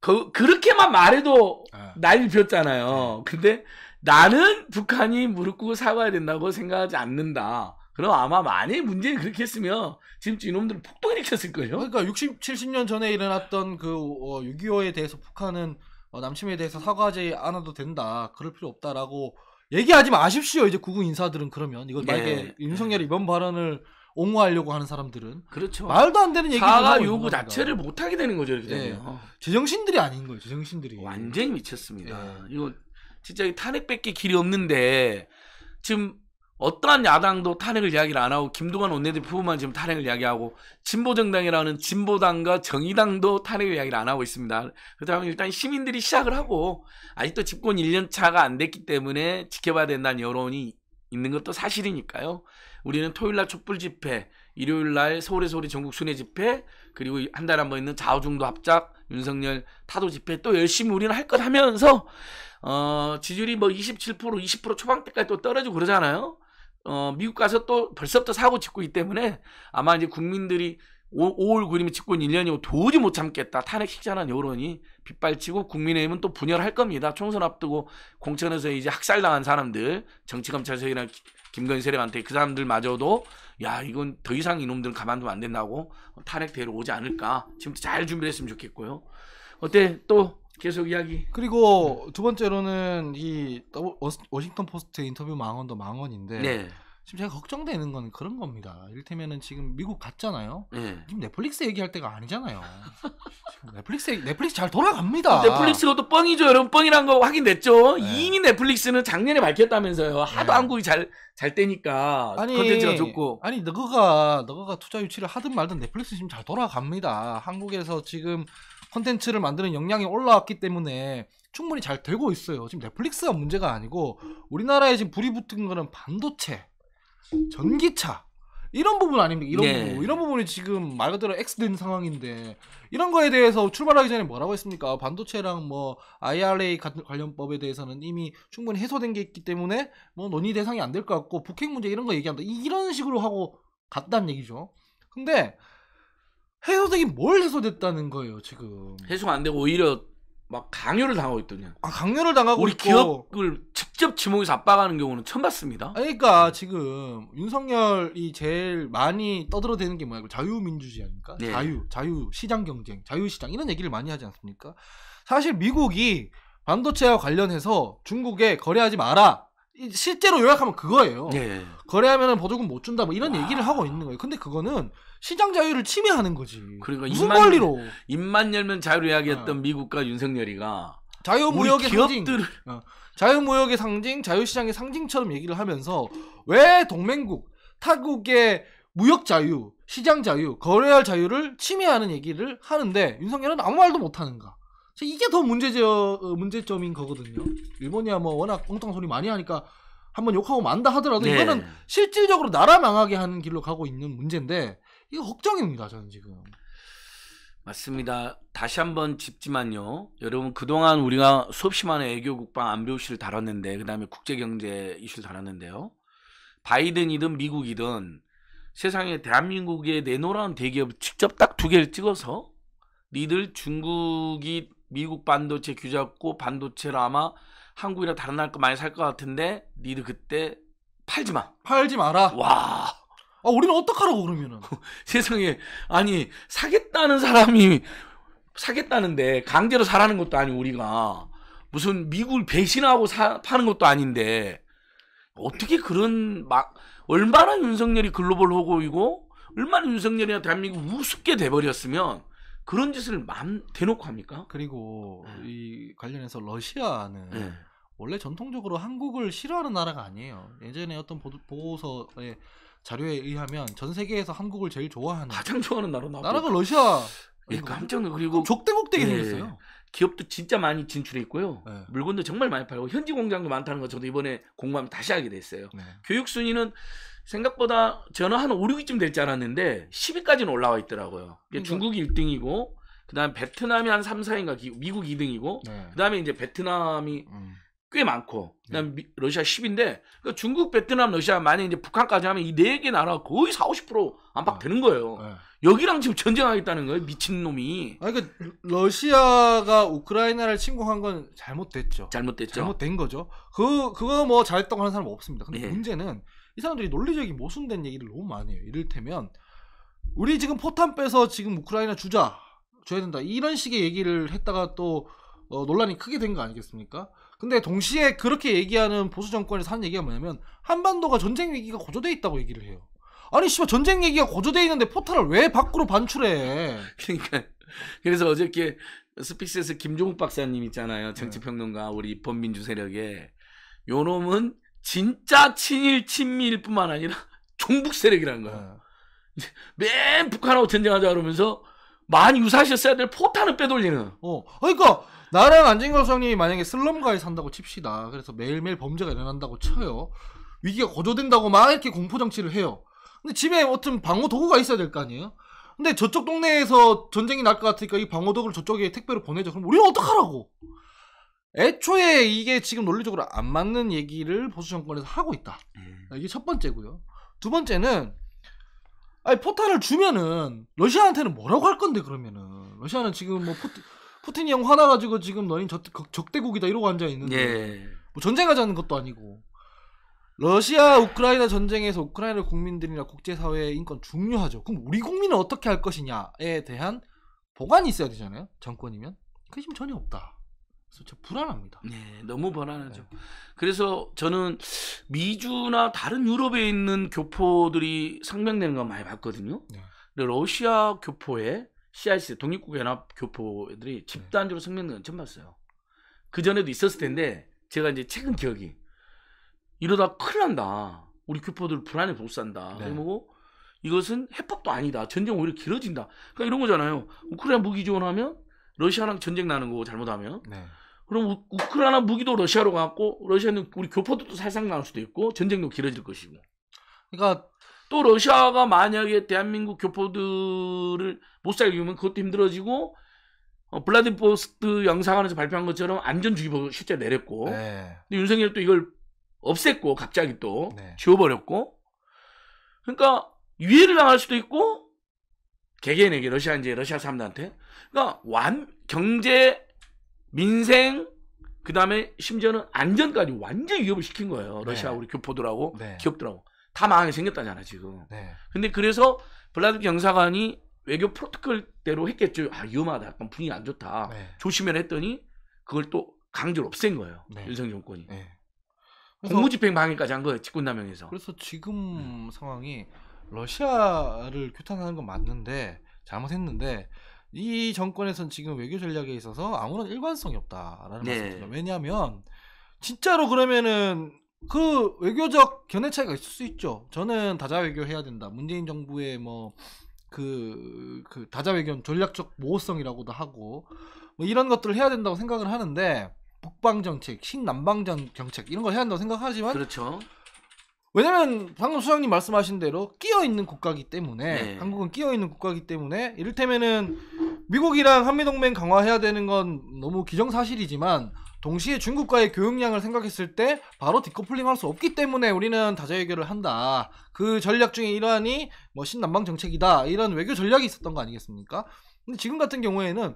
그 그렇게만 말해도 네. 난리 폈잖아요. 네. 근데 나는 북한이 무릎 꿇고 사과해야 된다고 생각하지 않는다. 그럼 아마 만일 문재인 그렇게 했으면 지금 이놈들은 폭동 일으켰을 거예요. 그러니까 60, 70년 전에 일어났던 그 어, 6.25에 대해서 북한은 어, 남침에 대해서 사과하지 않아도 된다. 그럴 필요 없다라고 얘기하지 마십시오. 이제 국군 인사들은 그러면 이거 만약에 예. 윤석열 이번 이 발언을 옹호하려고 하는 사람들은 그렇죠. 말도 안 되는 얘기를 사과 요구 자체를 못 하게 되는 거죠. 이렇게 예. 되면 예. 제정신들이 아닌 거예요. 제정신들이 완전히 미쳤습니다. 예. 이거 진짜 탄핵 뺏길 길이 없는데 지금 어떠한 야당도 탄핵을 이야기를 안 하고 김동완 원내대표만 지금 탄핵을 이야기하고 진보정당이라는 진보당과 정의당도 탄핵을 이야기를 안 하고 있습니다. 그렇다면 일단 시민들이 시작을 하고 아직도 집권 1년 차가 안 됐기 때문에 지켜봐야 된다는 여론이 있는 것도 사실이니까요. 우리는 토요일 날 촛불 집회, 일요일 날 서울의 소리 전국 순회 집회, 그리고 한 달한 번 있는 좌우중도 합작, 윤석열 타도 집회 또 열심히 우리는 할 것 하면서 어, 지지율이 뭐 27%, 20% 초반대까지 또 떨어지고 그러잖아요. 어, 미국 가서 또 벌써부터 사고 짓고 있기 때문에 아마 이제 국민들이 5, 월 9일이면 집권 1년이고 도저히 못 참겠다. 탄핵식키자는 여론이 빗발치고 국민의힘은 또 분열할 겁니다. 총선 앞두고 공천에서 이제 학살당한 사람들, 정치검찰서이나 김건희 세력한테 그 사람들마저도 야, 이건 더 이상 이놈들은 가만두면 안 된다고 탄핵 대로 오지 않을까. 지금부터 잘 준비를 했으면 좋겠고요. 어때? 또 계속 이야기. 그리고 두 번째로는 이 워싱턴 포스트 인터뷰 망언도 망언인데 네. 지금 제가 걱정되는 건 그런 겁니다. 이를테면은 지금 미국 갔잖아요. 네. 지금 넷플릭스 얘기할 때가 아니잖아요. 지금 넷플릭스 넷플릭스 잘 돌아갑니다. 넷플릭스가 또 뻥이죠. 여러분 뻥이란 거 확인됐죠. 네. 이미 넷플릭스는 작년에 밝혔다면서요. 하도 네. 한국이 잘잘 때니까 컨텐츠가 좋고. 아니 너가 너가 투자 유치를 하든 말든 넷플릭스 지금 잘 돌아갑니다. 한국에서 지금 컨텐츠를 만드는 역량이 올라왔기 때문에 충분히 잘 되고 있어요. 지금 넷플릭스가 문제가 아니고 우리나라에 지금 불이 붙은 거는 반도체, 전기차 이런 부분 아닙니까? 이런 네. 부분 이런 부분이 지금 말 그대로 X 된 상황인데 이런 거에 대해서 출발하기 전에 뭐라고 했습니까? 반도체랑 뭐 IRA 관련법에 대해서는 이미 충분히 해소된 게 있기 때문에 뭐 논의 대상이 안 될 것 같고 북핵 문제 이런 거 얘기한다 이런 식으로 하고 갔단 얘기죠. 근데 해소되긴 뭘 해소됐다는 거예요 지금 해소가 안 되고 오히려 막 강요를 당하고 있더냐. 아 강요를 당하고 우리 있고. 기업을 직접 지목해서 압박하는 경우는 처음 봤습니다. 그러니까 지금 윤석열이 제일 많이 떠들어대는 게 뭐야? 자유민주주의 아닙니까? 네. 자유, 자유 시장 경쟁, 자유 시장 이런 얘기를 많이 하지 않습니까? 사실 미국이 반도체와 관련해서 중국에 거래하지 마라. 실제로 요약하면 그거예요. 예. 거래하면 보조금 못 준다 뭐 이런 와. 아. 얘기를 하고 있는 거예요. 근데 그거는 시장 자유를 침해하는 거지. 그러니까 무슨 입만, 권리로? 입만 열면 자유를 이야기했던 네. 미국과 윤석열이가 자유무역의 기업들을... 어. 상징, 어, 자유무역의 상징, 자유시장의 상징처럼 얘기를 하면서 왜 동맹국 타국의 무역 자유, 시장 자유, 거래할 자유를 침해하는 얘기를 하는데 윤석열은 아무 말도 못 하는가? 이게 더 문제죠, 어, 문제점인 거거든요. 일본이야 뭐 워낙 엉뚱 한 소리 많이 하니까 한번 욕하고 만다 하더라도 네. 이거는 실질적으로 나라 망하게 하는 길로 가고 있는 문제인데 이거 걱정입니다 저는 지금. 맞습니다. 다시 한번 짚지만요. 여러분 그동안 우리가 수없이 많은 애교 국방 안보 이슈를 다뤘는데 그다음에 국제 경제 이슈를 다뤘는데요. 바이든이든 미국이든 세상에 대한민국의 내노라는 대기업 직접 딱 두 개를 찍어서 니들 중국이 미국 반도체 규제 없고 반도체를 아마 한국이나 다른 나라 거 많이 살 것 같은데 니들 그때 팔지 마. 팔지 마라. 와. 아, 우리는 어떡하라고 그러면은. *laughs* 세상에 아니 사겠다는 사람이 사겠다는데 강제로 사라는 것도 아니고 우리가 무슨 미국을 배신하고 사, 파는 것도 아닌데 어떻게 그런 막 얼마나 윤석열이 글로벌 호구이고 얼마나 윤석열이나 대한민국 우습게 돼버렸으면 그런 짓을 맘 대놓고 합니까? 그리고 네. 이 관련해서 러시아는 네. 원래 전통적으로 한국을 싫어하는 나라가 아니에요. 예전에 어떤 보고서의 자료에 의하면 전 세계에서 한국을 제일 좋아하는 가장 좋아하는 나라 나라가 러시아. 예, 깜짝 놀 그리고 족대국대게 예, 생겼어요. 기업도 진짜 많이 진출해 있고요. 네. 물건도 정말 많이 팔고 현지 공장도 많다는 거 저도 이번에 공부 다시 알게 됐어요. 네. 교육 순위는 생각보다 저는 한 5, 6위쯤 될 줄 알았는데 10위까지는 올라와 있더라고요. 그러니까. 중국 이 1등이고 그다음 에 베트남이 한 3, 4인가 미국 2등이고 네. 그다음에 이제 베트남이 음. 꽤 많고 그다음 네. 러시아 10인데 그러니까 중국, 베트남, 러시아 만약 이제 북한까지 하면 이 네 개 나라 거의 4, 50% 안팎 네. 되는 거예요. 네. 여기랑 지금 전쟁하겠다는 거예요. 미친 놈이. 아 그러니까 러시아가 우크라이나를 침공한 건 잘못됐죠. 잘못됐죠. 잘못된 거죠. 그 그거 뭐 잘했다고 하는 사람 없습니다. 근데 네. 문제는 이 사람들이 논리적인 모순된 얘기를 너무 많이 해요. 이를테면 우리 지금 포탄 빼서 지금 우크라이나 주자 줘야 된다 이런 식의 얘기를 했다가 또 어, 논란이 크게 된 거 아니겠습니까? 근데 동시에 그렇게 얘기하는 보수 정권에서 하는 얘기가 뭐냐면 한반도가 전쟁 위기가 고조돼 있다고 얘기를 해요. 아니 씨발 전쟁 얘기가 고조돼 있는데 포탄을 왜 밖으로 반출해? 그러니까 *laughs* 그래서 어저께 스픽스에서 김종욱 박사님 있잖아요 정치평론가 우리 입헌민주 세력에 요놈은 진짜 친일 친미일뿐만 아니라 *laughs* 종북 세력이라는 거야. 어. 맨 북한하고 전쟁하자 그러면서 많이 유사시였어야될 포탄을 빼돌리는. 어, 그러니까 나랑 안진걸 성님이 만약에 슬럼가에 산다고 칩시다. 그래서 매일매일 범죄가 일어난다고 쳐요. 위기가 고조된다고 막 이렇게 공포 정치를 해요. 근데 집에 어떤 방호 도구가 있어야 될 거 아니에요? 근데 저쪽 동네에서 전쟁이 날 것 같으니까 이방호 도구를 저쪽에 택배로 보내자. 그럼 우리는 어떡하라고? 애초에 이게 지금 논리적으로 안 맞는 얘기를 보수 정권에서 하고 있다. 음. 이게 첫 번째고요. 두 번째는 아니 포탈을 주면은 러시아한테는 뭐라고 할 건데 그러면은 러시아는 지금 뭐 포트, 푸틴이 형 화나가지고 지금 너희 적, 적대국이다 이러고 앉아 있는데 예. 뭐 전쟁하자는 것도 아니고 러시아 우크라이나 전쟁에서 우크라이나 국민들이나 국제사회의 인권 중요하죠. 그럼 우리 국민은 어떻게 할 것이냐에 대한 보관이 있어야 되잖아요. 정권이면 그게 지금 전혀 없다. 진짜 불안합니다. 네, 너무 불안하죠. 네. 그래서 저는 미주나 다른 유럽에 있는 교포들이 상병되는 거 많이 봤거든요. 네. 근데 러시아 교포에 CIC 독립국 연합 교포들이 네. 집단적으로 성명을 처음 봤어요. 그 전에도 있었을 텐데 제가 이제 최근 기억이 이러다 큰일 난다. 우리 교포들 불안해 못 산다. 네. 그리고 이것은 해법도 아니다. 전쟁 오히려 길어진다. 그러니까 이런 거잖아요. 우크라이나 무기 지원하면 러시아랑 전쟁 나는 거 잘못하면 네. 그럼 우, 우크라이나 무기도 러시아로 갔고 러시아는 우리 교포들도 살상 나올 수도 있고 전쟁도 길어질 것이고. 그러니까 또 러시아가 만약에 대한민국 교포들을 못 살게 하면 그것도 힘들어지고 어, 블라디보스트 영상관에서 발표한 것처럼 안전주의보 실제 내렸고 네. 근데 윤석열 또 이걸 없앴고 갑자기 또 네. 지워버렸고 그러니까 위해를 당할 수도 있고 개개인에게 러시아 이제 러시아 사람들한테 그러니까 완 경제 민생 그 다음에 심지어는 안전까지 완전 위협을 시킨 거예요. 네. 러시아 네. 우리 교포들하고 네. 기업들하고 다 망하게 생겼다잖아 지금. 네. 근데 그래서 블라디비 경사관이 외교 프로토콜대로 했겠죠. 아 위험하다, 약간 분위기 안 좋다. 네. 조심해라 했더니 그걸 또 강제로 없앤 거예요. 일선 네. 정권이. 공무집행 방해까지 한 거예요. 직군남용에서. 그래서 지금 음. 상황이 러시아를 규탄하는 건 맞는데 잘못했는데 이 정권에선 지금 외교 전략에 있어서 아무런 일관성이 없다라는 네. 말씀이죠. 왜냐하면 진짜로 그러면은 그 외교적 견해 차이가 있을 수 있죠. 저는 다자 외교 해야 된다. 문재인 정부의 뭐 그그 그 다자 외교 전략적 모호성이라고도 하고 뭐 이런 것들을 해야 된다고 생각을 하는데 북방 정책, 신남방 정책 이런 걸 해야 한다고 생각하지만 그렇죠. 왜냐면 방금 수장님 말씀하신 대로 끼어 있는 국가기 때문에 네. 한국은 끼어 있는 국가기 때문에 이를테면은 미국이랑 한미동맹 강화해야 되는 건 너무 기정사실이지만 동시에 중국과의 교역량을 생각했을 때 바로 디커플링 할 수 없기 때문에 우리는 다자회결을 한다. 그 전략 중에 일환이 뭐 신남방 정책이다. 이런 외교 전략이 있었던 거 아니겠습니까? 근데 지금 같은 경우에는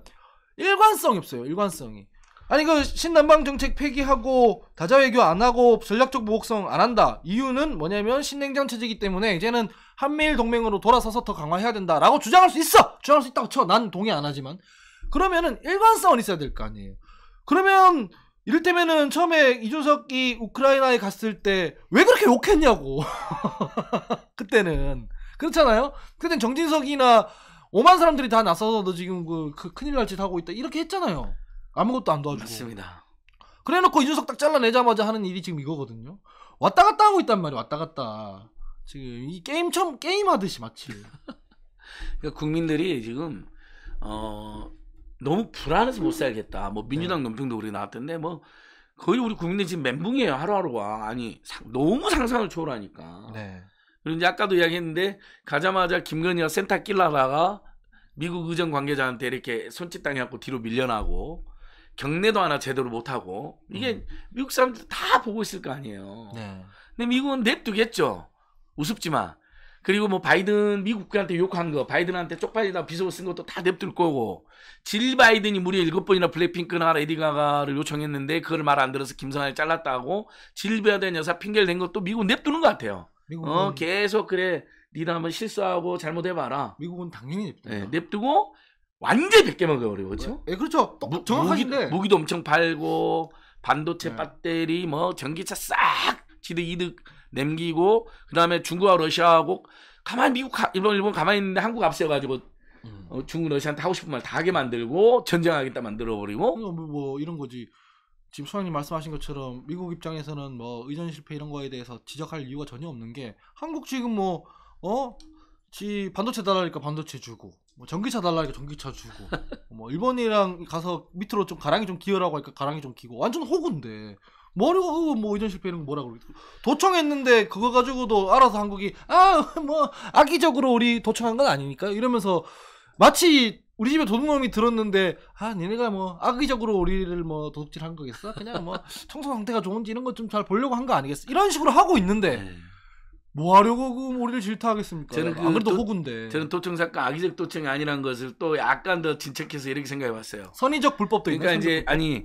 일관성이 없어요. 일관성이. 아니 그 신남방 정책 폐기하고 다자 외교 안 하고 전략적 보복성 안 한다. 이유는 뭐냐면 신냉전 체제이기 때문에 이제는 한미일 동맹으로 돌아서서 더 강화해야 된다라고 주장할 수 있어. 주장할 수 있다고 쳐. 난 동의 안 하지만 그러면은 일관성은 있어야 될 거 아니에요. 그러면 이를테면은 처음에 이준석이 우크라이나에 갔을 때 왜 그렇게 욕했냐고. *laughs* 그때는 그렇잖아요. 그땐 정진석이나 오만 사람들이 다 나서서 너 지금 그, 그 큰일 날 짓 하고 있다 이렇게 했잖아요. 아무것도 안 도와주고. 맞습니다. 그래놓고 이준석 딱 잘라내자마자 하는 일이 지금 이거거든요. 왔다 갔다 하고 있단 말이에요 왔다 갔다. 지금 이 게임 처음 게임 하듯이 마치. *laughs* 그러니까 국민들이 지금 어 너무 불안해서 못 살겠다. 뭐 민주당 네. 논평도 우리 나왔던데 뭐 거의 우리 국민들 지금 멘붕이에요 하루하루가 아니 상, 너무 상상을 초월하니까. 네. 그런데 아까도 이야기했는데 가자마자 김건희가 센터 낄라다가 미국 의정 관계자한테 이렇게 손짓 당해갖고 뒤로 밀려나고 경례도 하나 제대로 못하고 이게 음. 미국 사람들 다 보고 있을 거 아니에요. 네. 근데 미국은 냅두겠죠. 우습지만. 그리고 뭐 바이든 미국한테 욕한 거, 바이든한테 쪽팔리다 비속어 쓴 것도 다 냅둘 거고 질 바이든이 무려 일곱 번이나 블랙핑크나 레디 가가를 요청했는데 그걸 말 안 들어서 김선아를 잘랐다고 질바야든 여사 핑계를 댄 것도 미국 냅두는 것 같아요. 미국은... 어 계속 그래 니들 한번 실수하고 잘못해봐라. 미국은 당연히 냅두 네, 냅두고 완전 100개 먹어버려 그렇죠? 예, 그렇죠. 무, 정확하신데 무기, 도 엄청 팔고 반도체 네. 배터리 뭐 전기차 싹 지들 이득 남기고 그다음에 중국하고 러시아하고 가만 히 미국 일본 일본 가만히 있는데 한국 앞세워가지고 음. 어, 중국 러시아한테 하고 싶은 말 다 하게 만들고 전쟁하겠다 만들어버리고 뭐, 뭐 이런 거지 지금 소장님 말씀하신 것처럼 미국 입장에서는 뭐 의전 실패 이런 거에 대해서 지적할 이유가 전혀 없는 게 한국 지금 뭐 어? 지 반도체 달라니까 반도체 주고 뭐 전기차 달라니까 전기차 주고 *laughs* 뭐 일본이랑 가서 밑으로 좀 가랑이 좀 기어라고 하니까 가랑이 좀 기고 완전 호구인데 머리가 어, 뭐 의전 실패 이런 거 뭐라 그러고 도청했는데 그거 가지고도 알아서 한국이 아뭐 *laughs* 악의적으로 우리 도청한 건 아니니까 이러면서 마치 우리 집에 도둑놈이 들었는데 아 니네가 뭐 악의적으로 우리를 뭐 도둑질한 거겠어 그냥 뭐 청소 상태가 좋은지 이런 것 좀 잘 보려고 한 거 아니겠어 이런 식으로 하고 있는데 네. 뭐 하려고 그 우리를 질타하겠습니까? 저는 그 아무래도 호군데. 저는 도청 사건 악의적 도청이 아니란 것을 또 약간 더 진척해서 이렇게 생각해봤어요. 선의적 불법도 그러니까 이제 불법. 아니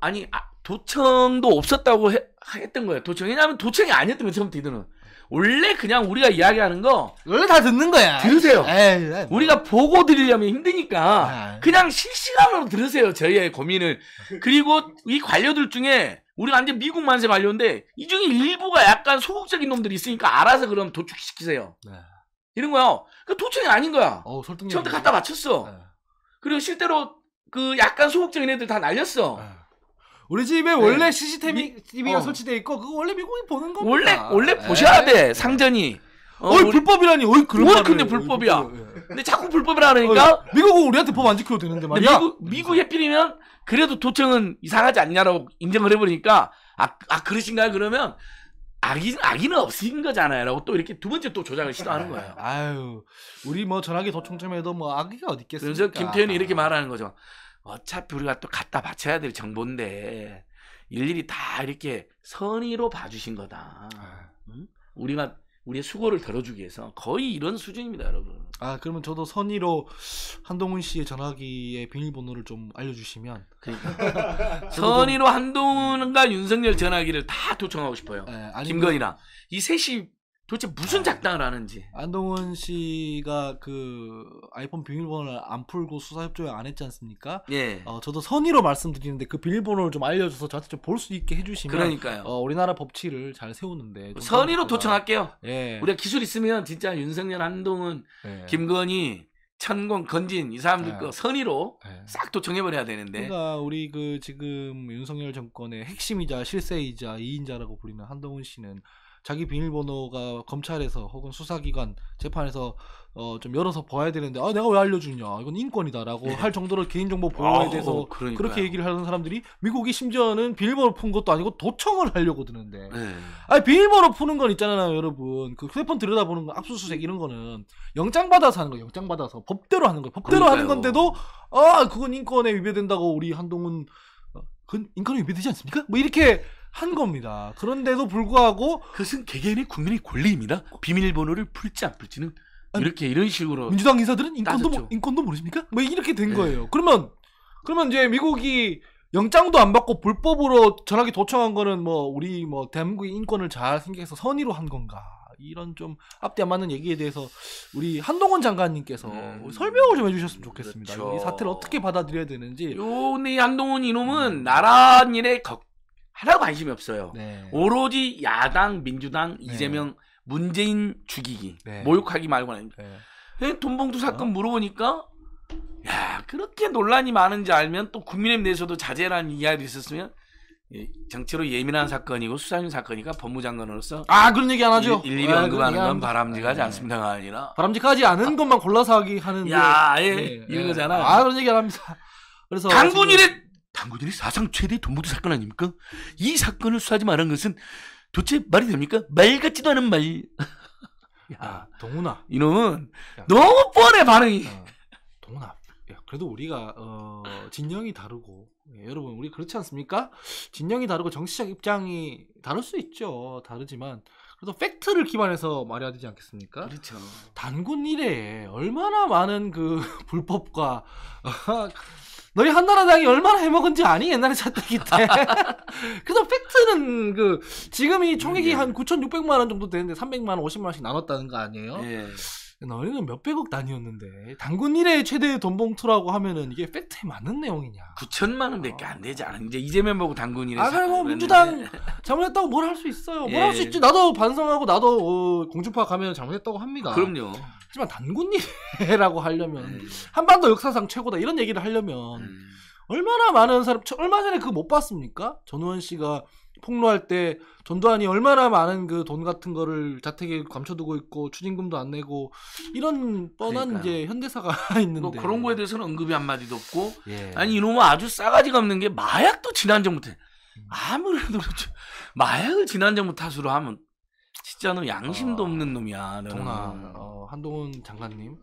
아니 아, 도청도 없었다고 해, 했던 거예요. 도청 왜냐하면 도청이 아니었던 거예요. 처음부터 이들은 원래 그냥 우리가 이야기하는 거 원래 다 듣는 거야. 들으세요. 에이, 에이, 뭐. 우리가 보고 드리려면 힘드니까 에이. 아. 그냥 실시간으로 들으세요. 저희의 고민을 그리고 이 관료들 중에 우리 완전 미국 만세 반려인데 이 중에 일부가 약간 소극적인 놈들이 있으니까 알아서 그럼 도축시키세요. 네. 이런 거요. 그 도청이 아닌 거야. 어, 설득력. 처음부터 갖다 맞췄어. 네. 그리고 실제로 그 약간 소극적인 애들 다 날렸어. 네. 우리 집에 원래 CCTV가 네. 미, 어. 설치돼 있고 그거 원래 미국이 보는 거니다 원래 원래 네. 보셔야 돼 네. 상전이. 어, 어이 우리- 불법이라니 어이 그런 뭘말 근데 불법이야. 예. 근데 자꾸 불법이라 하니까 어이, 미국은 우리한테 법 안 지켜도 되는데 근데 말이야. 미국 미국 해필이면 그래도 도청은 이상하지 않냐라고 인정을 해버리니까 아, 아 그러신가요? 그러면 악인 악인은 없으신 거잖아요라고 또 이렇게 두 번째 또 조작을 시도하는 아, 거예요. 아유 우리 뭐 전화기 도청점에도 뭐악기가 어디 있겠습니까? 그래서 김태현이 이렇게 아. 말하는 거죠. 어차피 우리가 또 갖다 바쳐야 될 정보인데 일일이 다 이렇게 선의로 봐주신 거다. 아. 응? 우리가 우리의 수고를 덜어주기 위해서 거의 이런 수준입니다, 여러분. 아 그러면 저도 선의로 한동훈 씨의 전화기의 비밀번호를 좀 알려주시면. 그러니까. *laughs* 선의로 한동훈과 윤석열 전화기를 다 도청하고 싶어요. 네, 아니 김건희랑 이 셋이 도대체 무슨 아, 작당을 하는지. 안동원 씨가 그 아이폰 비밀번호를 안 풀고 수사협조를안 했지 않습니까? 예. 어, 저도 선의로 말씀드리는데 그 비밀번호를 좀 알려줘서 저한테 좀 볼 수 있게 해주시면. 그러니까요. 어, 우리나라 법치를 잘 세우는데. 선의로 도청할게요. 예. 우리가 기술 있으면 진짜 윤석열, 안동은, 예. 김건희, 천공 건진 이 사람들 예. 거 선의로 네. 싹 도청해버려야 되는데. 그러니까 우리 그 지금 윤석열 정권의 핵심이자 실세이자 이인자라고 불리는 한동훈 씨는 자기 비밀번호가 검찰에서 혹은 수사기관 재판에서 어, 좀 열어서 봐야 되는데 아 내가 왜 알려주냐 이건 인권이다라고 네. 할 정도로 개인정보 보호에 대해서 그 그렇게 얘기를 하는 사람들이 미국이 심지어는 비밀번호 푼 것도 아니고 도청을 하려고 드는데 네. 아 비밀번호 푸는 건 있잖아요 여러분 그 휴대폰 들여다보는 거 압수수색 이런 거는 영장 받아서 하는 거 영장 받아서 법대로 하는 거 법대로 그러니까요. 하는 건데도 아 그건 인권에 위배된다고 우리 한동훈 어, 그건 인권에 위배되지 않습니까? 뭐 이렇게 한 겁니다. 그런데도 불구하고 그것은 개개인의 국민의 권리입니다. 비밀번호를 풀지 안 풀지는 아니, 이렇게 이런 식으로 민주당 인사들은 인권도 모, 인권도 모르십니까? 뭐 이렇게 된 네. 거예요. 그러면 그러면 이제 미국이 영장도 안 받고 불법으로 전화기 도청한 거는 뭐 우리 뭐 대한민국의 인권을 잘 생각해서 선의로 한 건가? 이런 좀 앞뒤 안 맞는 얘기에 대해서 우리 한동훈 장관님께서 음, 어, 설명을 좀 해주셨으면 좋겠습니다. 그렇죠. 이 사태를 어떻게 받아들여야 되는지. 요네 한동훈 이놈은 음. 나라 일에 거, 하나 관심이 없어요. 네. 오로지 야당, 민주당, 네. 이재명, 문재인 죽이기, 네. 모욕하기 말고는. 네. 예, 돈봉투 사건 어? 물어보니까 야 그렇게 논란이 많은지 알면 또 국민의힘 내에서도 자제라는 이야기도 있었으면 예, 정치로 예민한 사건이고 수사님 사건이니까 법무장관으로서 아 그런 얘기 안 하죠. 일, 일일이 아, 언급하는 건 바람직하지 네. 않습니다 아니라 바람직하지 않은 아, 것만 골라서 하기 하는 야, 예, 네, 이런 네. 거잖아. 아 그런 얘기 안 합니다. 그래서 당분일에 당구들이 사상 최대 돈부두 사건 아닙니까? 이 사건을 수사하지 말한 것은 도대체 말이 됩니까? 말 같지도 않은 말. *laughs* 야, 동훈아. 이놈은 야, 너무 뻔해 반응이. 야, 어, 동훈아. 야, 그래도 우리가 어, 진영이 다르고 예, 여러분 우리 그렇지 않습니까? 진영이 다르고 정치적 입장이 다를 수 있죠. 다르지만 그래서 팩트를 기반해서 말해야 되지 않겠습니까? 그렇죠. 단군 일에 얼마나 많은 그 *laughs* 불법과 *laughs* 어, 너희 한나라당이 얼마나 해먹은지 아니? 옛날에 차떼기 때. *laughs* 그래서 팩트는 그, 지금 이 총액이 예. 한 9,600만원 정도 되는데 300만원, 50만원씩 나눴다는 거 아니에요? 예. 너희는 몇백억 단위였는데, 당군 일의 최대 돈 봉투라고 하면은 이게 팩트에 맞는 내용이냐. 9천만 원 밖에 안 되지 않아. 이제 이재명 보고 당군 일에. 아, 그리고 뭐 민주당 *laughs* 잘못했다고 뭘 할 수 있어요. 뭘 할수 예. 있지. 나도 반성하고 나도 어, 공중파 가면 잘못했다고 합니다. 그럼요. 하지만 단군이라고 하려면 한반도 역사상 최고다 이런 얘기를 하려면 음. 얼마나 많은 사람 얼마 전에 그거 못 봤습니까? 전우현 씨가 폭로할 때 전두환이 얼마나 많은 그 돈 같은 거를 자택에 감춰두고 있고 추징금도 안 내고 이런 뻔한 그러니까요. 이제 현대사가 *laughs* 뭐 있는데 뭐 그런 거에 대해서는 언급이 한마디도 없고 예. 아니 이놈은 아주 싸가지가 없는 게 마약도 지난 정부터 아무래도 그렇죠. 마약을 지난 정부 터 탓으로 하면 진짜 는 양심도 어, 없는 놈이야. 동아 어, 한동훈 장관님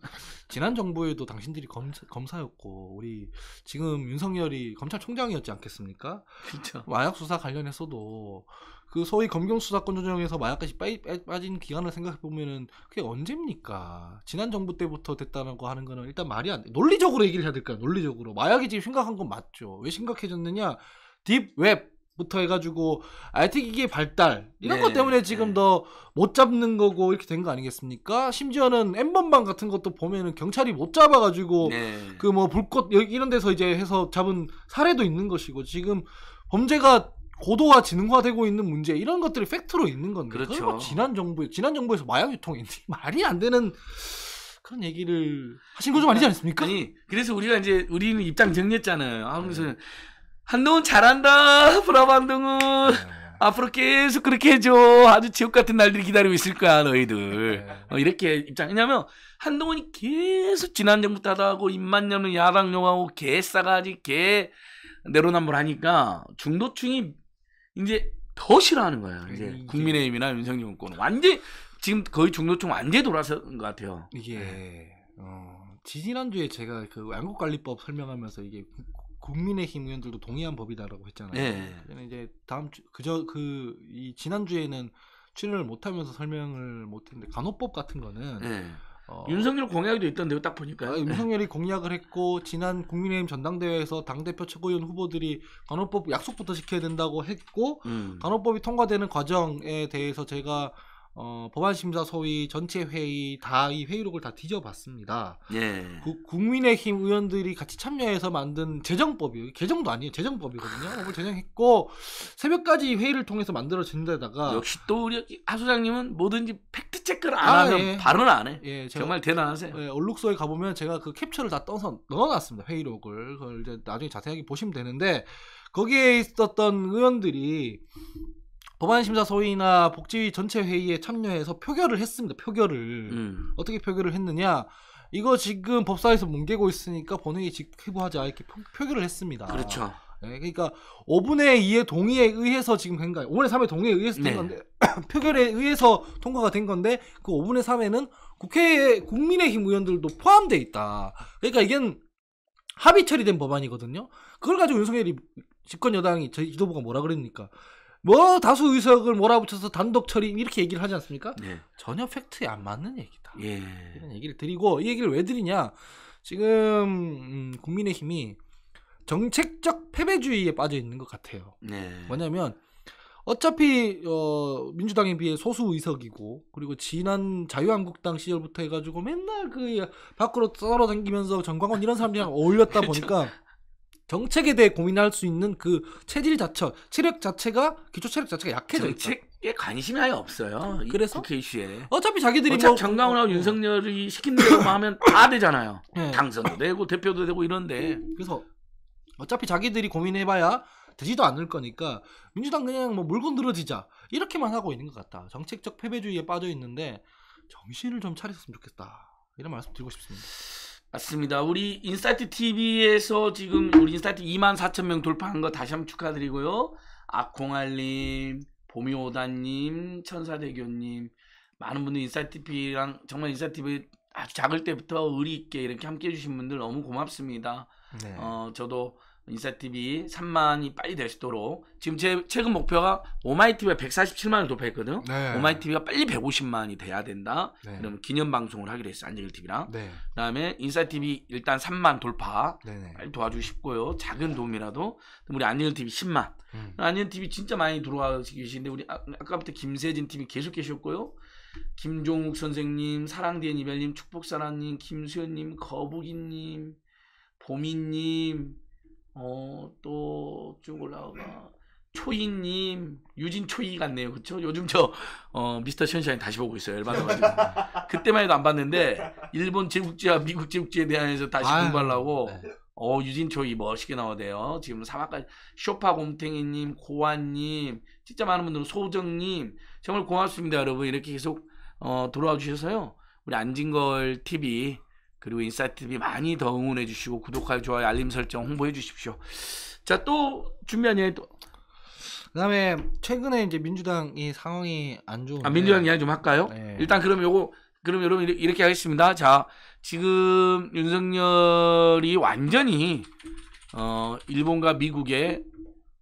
지난 정부에도 당신들이 검사, 검사였고 우리 지금 윤석열이 검찰총장이었지 않겠습니까? 그렇죠. 마약 수사 관련해서도 그 소위 검경 수사권 조정에서 마약까지 빠이, 빠진 기간을 생각해 보면은 그게 언제입니까? 지난 정부 때부터 됐다는거 하는 거는 일단 말이 안 돼. 논리적으로 얘기를 해야 될까요? 논리적으로 마약이 지금 심각한 건 맞죠. 왜 심각해졌느냐? 딥웹 부터 해가지고 IT 기기의 발달 이런 네, 것 때문에 지금 네. 더못 잡는 거고 이렇게 된 거 아니겠습니까? 심지어는 엠번방 같은 것도 보면은 경찰이 못 잡아가지고 네. 그뭐 불꽃 이런 데서 이제 해서 잡은 사례도 있는 것이고 지금 범죄가 고도화 지능화되고 있는 문제 이런 것들이 팩트로 있는 건데 그렇죠. 뭐 지난 정부 지난 정부에서 마약 유통인 *laughs* 말이 안 되는 그런 얘기를 하신 거 좀 아니지 않습니까? 아니 그래서 우리가 이제 우리는 입당 정리했잖아요. 하면서 아, 한동훈 잘한다. *laughs* 브라보 한동훈. 네. 앞으로 계속 그렇게 해줘. 아주 지옥 같은 날들이 기다리고 있을 거야, 너희들. 네. 어, 이렇게 입장. 왜냐면, 한동훈이 계속 지난 정부터 하다고 입만 여면 야당 용하고 개 싸가지, 개 내로남불 하니까 중도층이 이제 더 싫어하는 거야. 이제 국민의힘이나 윤석열 정권은. 완전 지금 거의 중도층 완전히 돌아서는것 같아요. 이게, 네. 어, 지지난주에 제가 그 양국관리법 설명하면서 이게 국민의힘 의원들도 동의한 법이다라고 했잖아요. 네. 예. 그는 이제 다음 주 그저 그 이 지난 주에는 출연을 못하면서 설명을 못했는데 간호법 같은 거는 네. 어, 윤석열 공약도 있던데요, 딱 보니까. 아, 윤석열이 공약을 했고 지난 국민의힘 전당대회에서 당 대표 최고위원 후보들이 간호법 약속부터 지켜야 된다고 했고 음. 간호법이 통과되는 과정에 대해서 제가 어, 법안심사 소위 전체 회의 다 이 회의록을 다 뒤져봤습니다. 예. 구, 국민의힘 의원들이 같이 참여해서 만든 재정법이에요. 개정도 아니에요. 재정법이거든요. 법을 제정했고 새벽까지 회의를 통해서 만들어진 데다가 역시 또 우리 하 소장님은 뭐든지 팩트 체크를 안 아, 하면 예. 발언을 안 해. 예, 제가, 정말 대단하세요. 예, 얼룩소에 가보면 제가 그 캡처를 다 떠서 넣어놨습니다. 회의록을 그걸 이제 나중에 자세하게 보시면 되는데 거기에 있었던 의원들이 법안심사 소위나 복지위 전체 회의에 참여해서 표결을 했습니다. 표결을 음. 어떻게 표결을 했느냐? 이거 지금 법사에서 뭉개고 있으니까 본회의 직회부하자 이렇게 표, 결을 했습니다. 그렇죠. 네, 그러니까 5분의 2의 동의에 의해서 지금 된 거예요. 5분의 3의 동의에 의해서 된 네. 건데 *coughs* 표결에 의해서 통과가 된 건데 그 5분의 3에는 국회에 국민의힘 의원들도 포함돼 있다. 그러니까 이건 합의 처리된 법안이거든요. 그걸 가지고 윤석열이 집권 여당이 저희 지도부가 뭐라 그랬니까 뭐 다수 의석을 몰아붙여서 단독 처리 이렇게 얘기를 하지 않습니까? 네. 전혀 팩트에 안 맞는 얘기다. 예. 이런 얘기를 드리고 이 얘기를 왜 드리냐? 지금 음, 국민의힘이 정책적 패배주의에 빠져 있는 것 같아요. 네. 뭐냐면 어차피 어, 민주당에 비해 소수 의석이고 그리고 지난 자유한국당 시절부터 해가지고 맨날 그 밖으로 떨어당기면서 정광훈 이런 사람들이랑 어울렸다 *laughs* 보니까 정책에 대해 고민할 수 있는 그 체질 자체, 체력 자체가 기초 체력 자체가 약해져 있다. 정책에 관심이 아예 없어요. 그래서 국 이슈에 어차피 자기들이 어차피 뭐 정강훈하고 어, 어. 윤석열이 시킨 대로만 하면 다 *coughs* 되잖아요. 네. 당선도 되고 대표도 되고 이런데 그래서 어차피 자기들이 고민해봐야 되지도 않을 거니까 민주당 그냥 뭐 물건 늘어지자 이렇게만 하고 있는 것 같다. 정책적 패배주의에 빠져 있는데 정신을 좀 차렸으면 좋겠다. 이런 말씀 드리고 싶습니다. 맞습니다. 우리 인사이트 TV에서 지금 우리 인사이트 2만 4천 명 돌파한 거 다시 한번 축하드리고요. 악공알님, 보미오다님, 천사대교님 많은 분들 인사이트 TV랑 정말 인사이트 TV 아주 작을 때부터 의리 있게 이렇게 함께 해주신 분들 너무 고맙습니다. 네. 어, 저도 인싸TV 3만이 빨리 될 수 있도록 지금 제 최근 목표가 오마이TV가 147만을 도파했거든요 네. 오마이TV가 빨리 150만이 돼야 된다. 네. 그면 기념 방송을 하기로 했어요. 안재길TV랑. 네. 그다음에 인싸TV 일단 3만 돌파 네, 네 빨리 도와주고 싶고요. 작은 도움이라도 우리 안재길TV 10만. 음. 안재길TV 진짜 많이 들어와 계시는데 우리 아, 아까부터 김세진TV 계속 계셨고요. 김종욱 선생님, 사랑디엔 이별님, 축복사랑님, 김수현님, 거북이님, 보미님 어, 또쭉 올라가 초이님 유진 초이 같네요, 그쵸 요즘 저 어, 미스터 션샤인 다시 보고 있어요, 열받아가지고 *laughs* 그때만 해도 안 봤는데 일본 제국주와 미국 제국주에 대해서 다시 공부하려고 네. 어 유진 초이 멋있게 나오대요. 지금 사막까지 쇼파 곰탱이님, 고환님, 진짜 많은 분들 소정님 정말 고맙습니다, 여러분 이렇게 계속 어, 돌아와 주셔서요. 우리 안진걸 TV 그리고 인사이트TV 많이 더 응원해 주시고 구독하여 좋아요 알림 설정 홍보해 주십시오. 자 또 준비한 이야기또 그다음에 최근에 이제 민주당이 상황이 안 좋은. 아 민주당 이야기 좀 할까요? 네. 일단 그럼 요거 그럼 여러분 이렇게 하겠습니다. 자 지금 윤석열이 완전히 어 일본과 미국의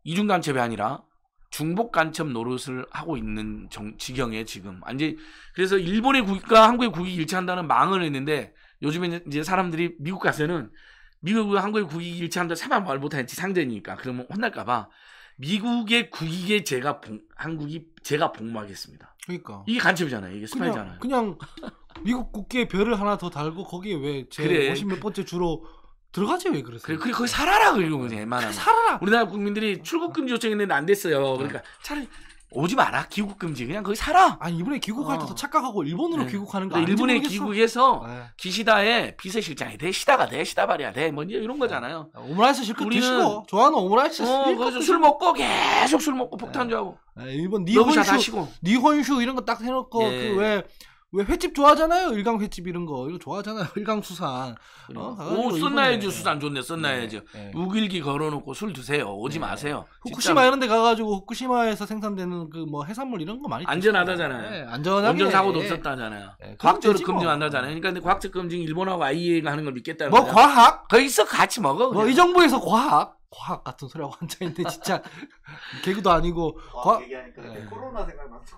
이중 간첩이 아니라 중복 간첩 노릇을 하고 있는 정, 지경에 지금. 아, 이제 그래서 일본의 국익과 한국의 국익이 일치한다는 망언을 했는데 요즘에 이제 사람들이 미국 가서는 미국과 한국의 국익이 일치한다 사만 말을 못하는지 상대니까 그러면 혼날까봐 미국의 국익에 제가 봉, 한국이 제가 복무하겠습니다. 그러니까 이게 간첩이잖아요. 이게 스파이잖아요. 그냥, 그냥 미국 국기에 별을 하나 더 달고 거기에 왜제 그래. 50 몇 번째 주로 들어가지 왜 그러세요? 그래, 그래 거기 살아라 그리고 그냥 웬만하 살아라. 우리나라 국민들이 출국 금지 요청했는데 안 됐어요. 그러니까 네. 차라리 오지 마라 귀국 금지 그냥 거기 살아 아니 이번에 귀국할 어. 때더 착각하고 일본으로 네. 귀국하는 거 아니지 일본에 모르겠어. 귀국해서 네. 기시다의 비서실장이 돼 시다가 돼 시다발이야 돼뭐 이런 네. 거잖아요 네. 오므라이스 실컷 드시고 좋아하는 오므라이스 어, 술 먹고 계속 술 먹고 폭탄주하고 네. 네. 일본 니혼슈 니혼슈 이런 거 딱 해놓고 예. 그왜 왜 횟집 좋아하잖아요. 일강 횟집 이런 거. 이거 좋아하잖아요. *laughs* 일강 수산. 음. 어? 오, 썬나이즈 네. 수산 좋네. 썬나이즈. 네, 네. 우길기 걸어놓고 술 드세요. 오지 네. 마세요. 후쿠시마 이런 데 가가지고 후쿠시마에서 생산되는 그 뭐 해산물 이런 거 많이 안전하다잖아요. 네, 안전하게. 안전사고도 예. 없었다잖아요. 네, 과학적으로 뭐. 금지한다잖아요. 그러니까 과학적 검증 일본하고 IAEA가 하는 걸 믿겠다는 뭐 거야. 과학? 거기서 같이 먹어. 뭐 이 정부에서 과학? 과학 같은 소리하고 *laughs* 앉아있는데 진짜 *laughs* 개그도 아니고 과학 얘기하니까 네. 코로나 생각났어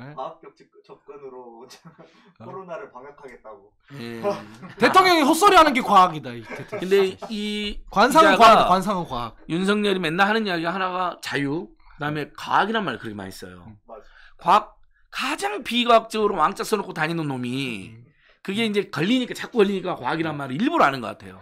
네? 과학적 접근으로 *laughs* 어? 코로나를 방역하겠다고. 예. *laughs* 대통령이 헛소리 하는 게 과학이다. 이 근데 이 *laughs* 관상은 과학, 관상은 과학. 윤석열이 맨날 하는 이야기 하나가 자유, 그다음에 음. 과학이란 말 그렇게 많이 써요. 음, 과학 가장 비과학적으로 왕자 써놓고 다니는 놈이 음. 그게 이제 걸리니까 자꾸 걸리니까 과학이란 말을 일부러 아는 것 같아요.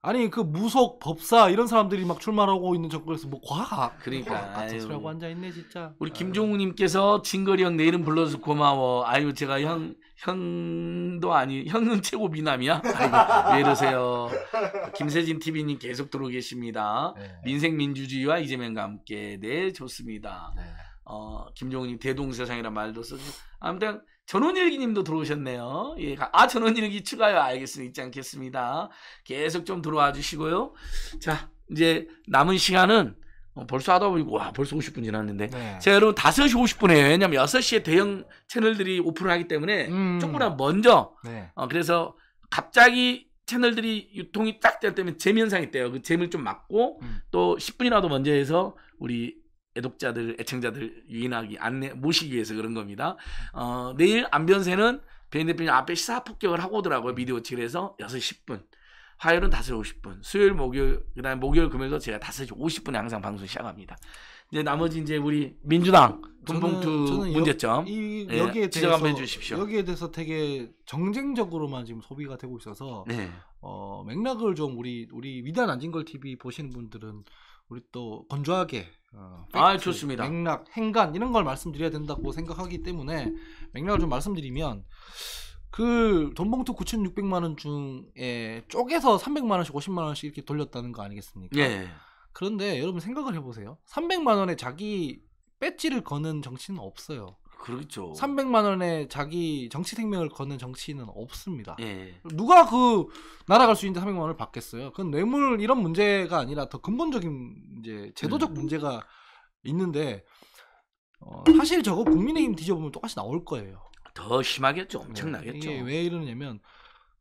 아니 그 무속 법사 이런 사람들이 막 출마하고 있는 정권에서 뭐 과학 아, 그러니까 같은 리하고 앉아 있네 진짜. 우리 아. 김종우님께서 진거리 형 내 이름 불러서 고마워. 아유 제가 형 형도 아니 형은 최고 미남이야. 아이고, 왜 이러세요? 김세진 TV님 계속 들어 오 계십니다. 네. 민생 민주주의와 이재명과 함께 네 좋습니다. 네. 어 김종우님 대동세상이란 말도 써주. 아무튼. 전원일기님도 들어오셨네요. 예, 아 전원일기 추가요. 알겠습니다. 잊지 않겠습니다. 계속 좀 들어와 주시고요. 자, 이제 남은 시간은 어, 벌써 하다 보니까 와 벌써 50분 지났는데 네. 제가 여러분 5시 50분에 왜냐면 6시에 대형 채널들이 오픈을 하기 때문에 음. 조금이나 먼저 네. 어, 그래서 갑자기 채널들이 유통이 딱되었다면 재미 현상이 있대요. 그 재미를 좀 막고 음. 또 10분이라도 먼저 해서 우리 애독자들, 애청자들 유인하기, 안내, 모시기 위해서 그런 겁니다. 어, 내일 안변세는 배인 대표님 앞에 시사 폭격을 하고 오더라고요. 미디어 칠에서 6시 10분. 화요일은 5시 50분. 수요일, 목요일, 그 다음에 목요일, 금요일도 제가 5시 50분에 항상 방송 시작합니다. 이제 나머지 이제 우리 민주당 분봉투 문제점 여, 이, 예, 여기에 예, 대해서 한번 해주십시오. 여기에 대해서 되게 정쟁적으로만 지금 소비가 되고 있어서 네. 어, 맥락을 좀 우리 우리 위단 안진걸 TV 보시는 분들은 우리 또 건조하게 어. 아, 팩트, 아 좋습니다. 맥락, 행간 이런 걸 말씀드려야 된다고 생각하기 때문에 맥락을 좀 말씀드리면 그 돈봉투 9,600만 원 중에 쪼개서 300만 원씩 50만 원씩 이렇게 돌렸다는 거 아니겠습니까? 예. 그런데 여러분 생각을 해보세요. 300만 원에 자기 배지를 거는 정치는 없어요. 그렇죠. 300만 원에 자기 정치 생명을 걷는 정치인은 없습니다. 예. 누가 그 날아갈 수있는 300만 원을 받겠어요? 그건 뇌물 이런 문제가 아니라 더 근본적인 이제 제도적 음. 문제가 있는데 어, 사실 저거 국민의힘 뒤져보면 똑같이 나올 거예요. 더 심하겠죠. 엄청나겠죠. 네, 왜 이러냐면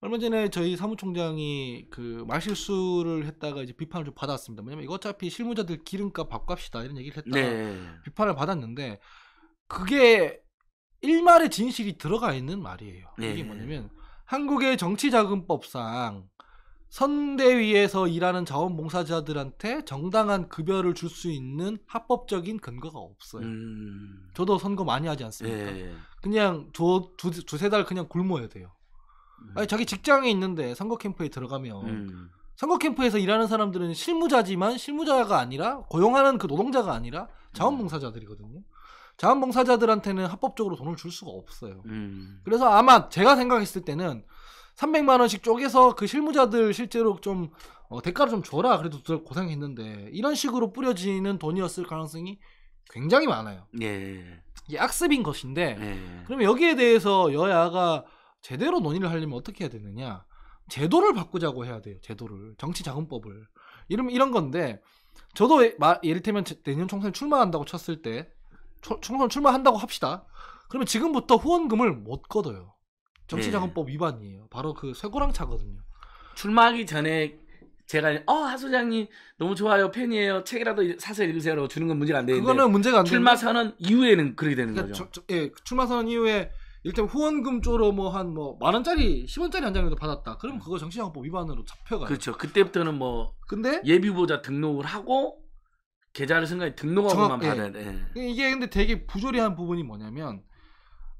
얼마 전에 저희 사무총장이 그 말실수를 했다가 이제 비판을 좀 받았습니다. 왜냐면 이거 어차피 실무자들 기름값 밥값이다 이런 얘기를 했다가 네. 비판을 받았는데 그게 일말의 진실이 들어가 있는 말이에요. 네. 이게 뭐냐면 한국의 정치자금법상 선대위에서 일하는 자원봉사자들한테 정당한 급여를 줄 수 있는 합법적인 근거가 없어요. 음... 저도 선거 많이 하지 않습니까? 예, 예, 예, 그냥 두, 두, 두세 달 그냥 굶어야 돼요. 음... 아니, 자기 직장에 있는데 선거 캠프에 들어가면 음... 선거 캠프에서 일하는 사람들은 실무자지만 실무자가 아니라 고용하는 그 노동자가 아니라 자원봉사자들이거든요. 자원봉사자들한테는 합법적으로 돈을 줄 수가 없어요. 음. 그래서 아마 제가 생각했을 때는 300만 원씩 쪼개서 그 실무자들 실제로 좀 어, 대가를 좀 줘라. 그래도 고생했는데 이런 식으로 뿌려지는 돈이었을 가능성이 굉장히 많아요. 예. 이게 악습인 것인데 예. 그러면 여기에 대해서 여야가 제대로 논의를 하려면 어떻게 해야 되느냐? 제도를 바꾸자고 해야 돼요. 제도를 정치자금법을 이름 이런 건데 저도 예, 를들면 내년 총선 에 출마한다고 쳤을 때 총선 출마한다고 합시다. 그러면 지금부터 후원금을 못 걷어요. 정치자금법 예. 위반이에요. 바로 그 쇠고랑 차거든요. 출마하기 전에 제가 어하 소장님 너무 좋아요 팬이에요 책이라도 사서 읽으세요 주는 건 문제가 안 되는데 그거는 문제가 안 출마 선언 이후에는 그렇게 되는 그러니까 거죠. 저, 저, 예, 출마 선언 이후에 일단 후원금 쪽으로뭐 한 뭐 만 원짜리 십원짜리한 장이라도 받았다. 그러면 음. 그거 정치자금법 위반으로 잡혀가요. 그렇죠. 그때부터는 뭐 근데 예비 후보자 등록을 하고 계좌를 순간에 등록하고만 정확, 예. 받아야 돼. 예. 이게 근데 되게 부조리한 부분이 뭐냐면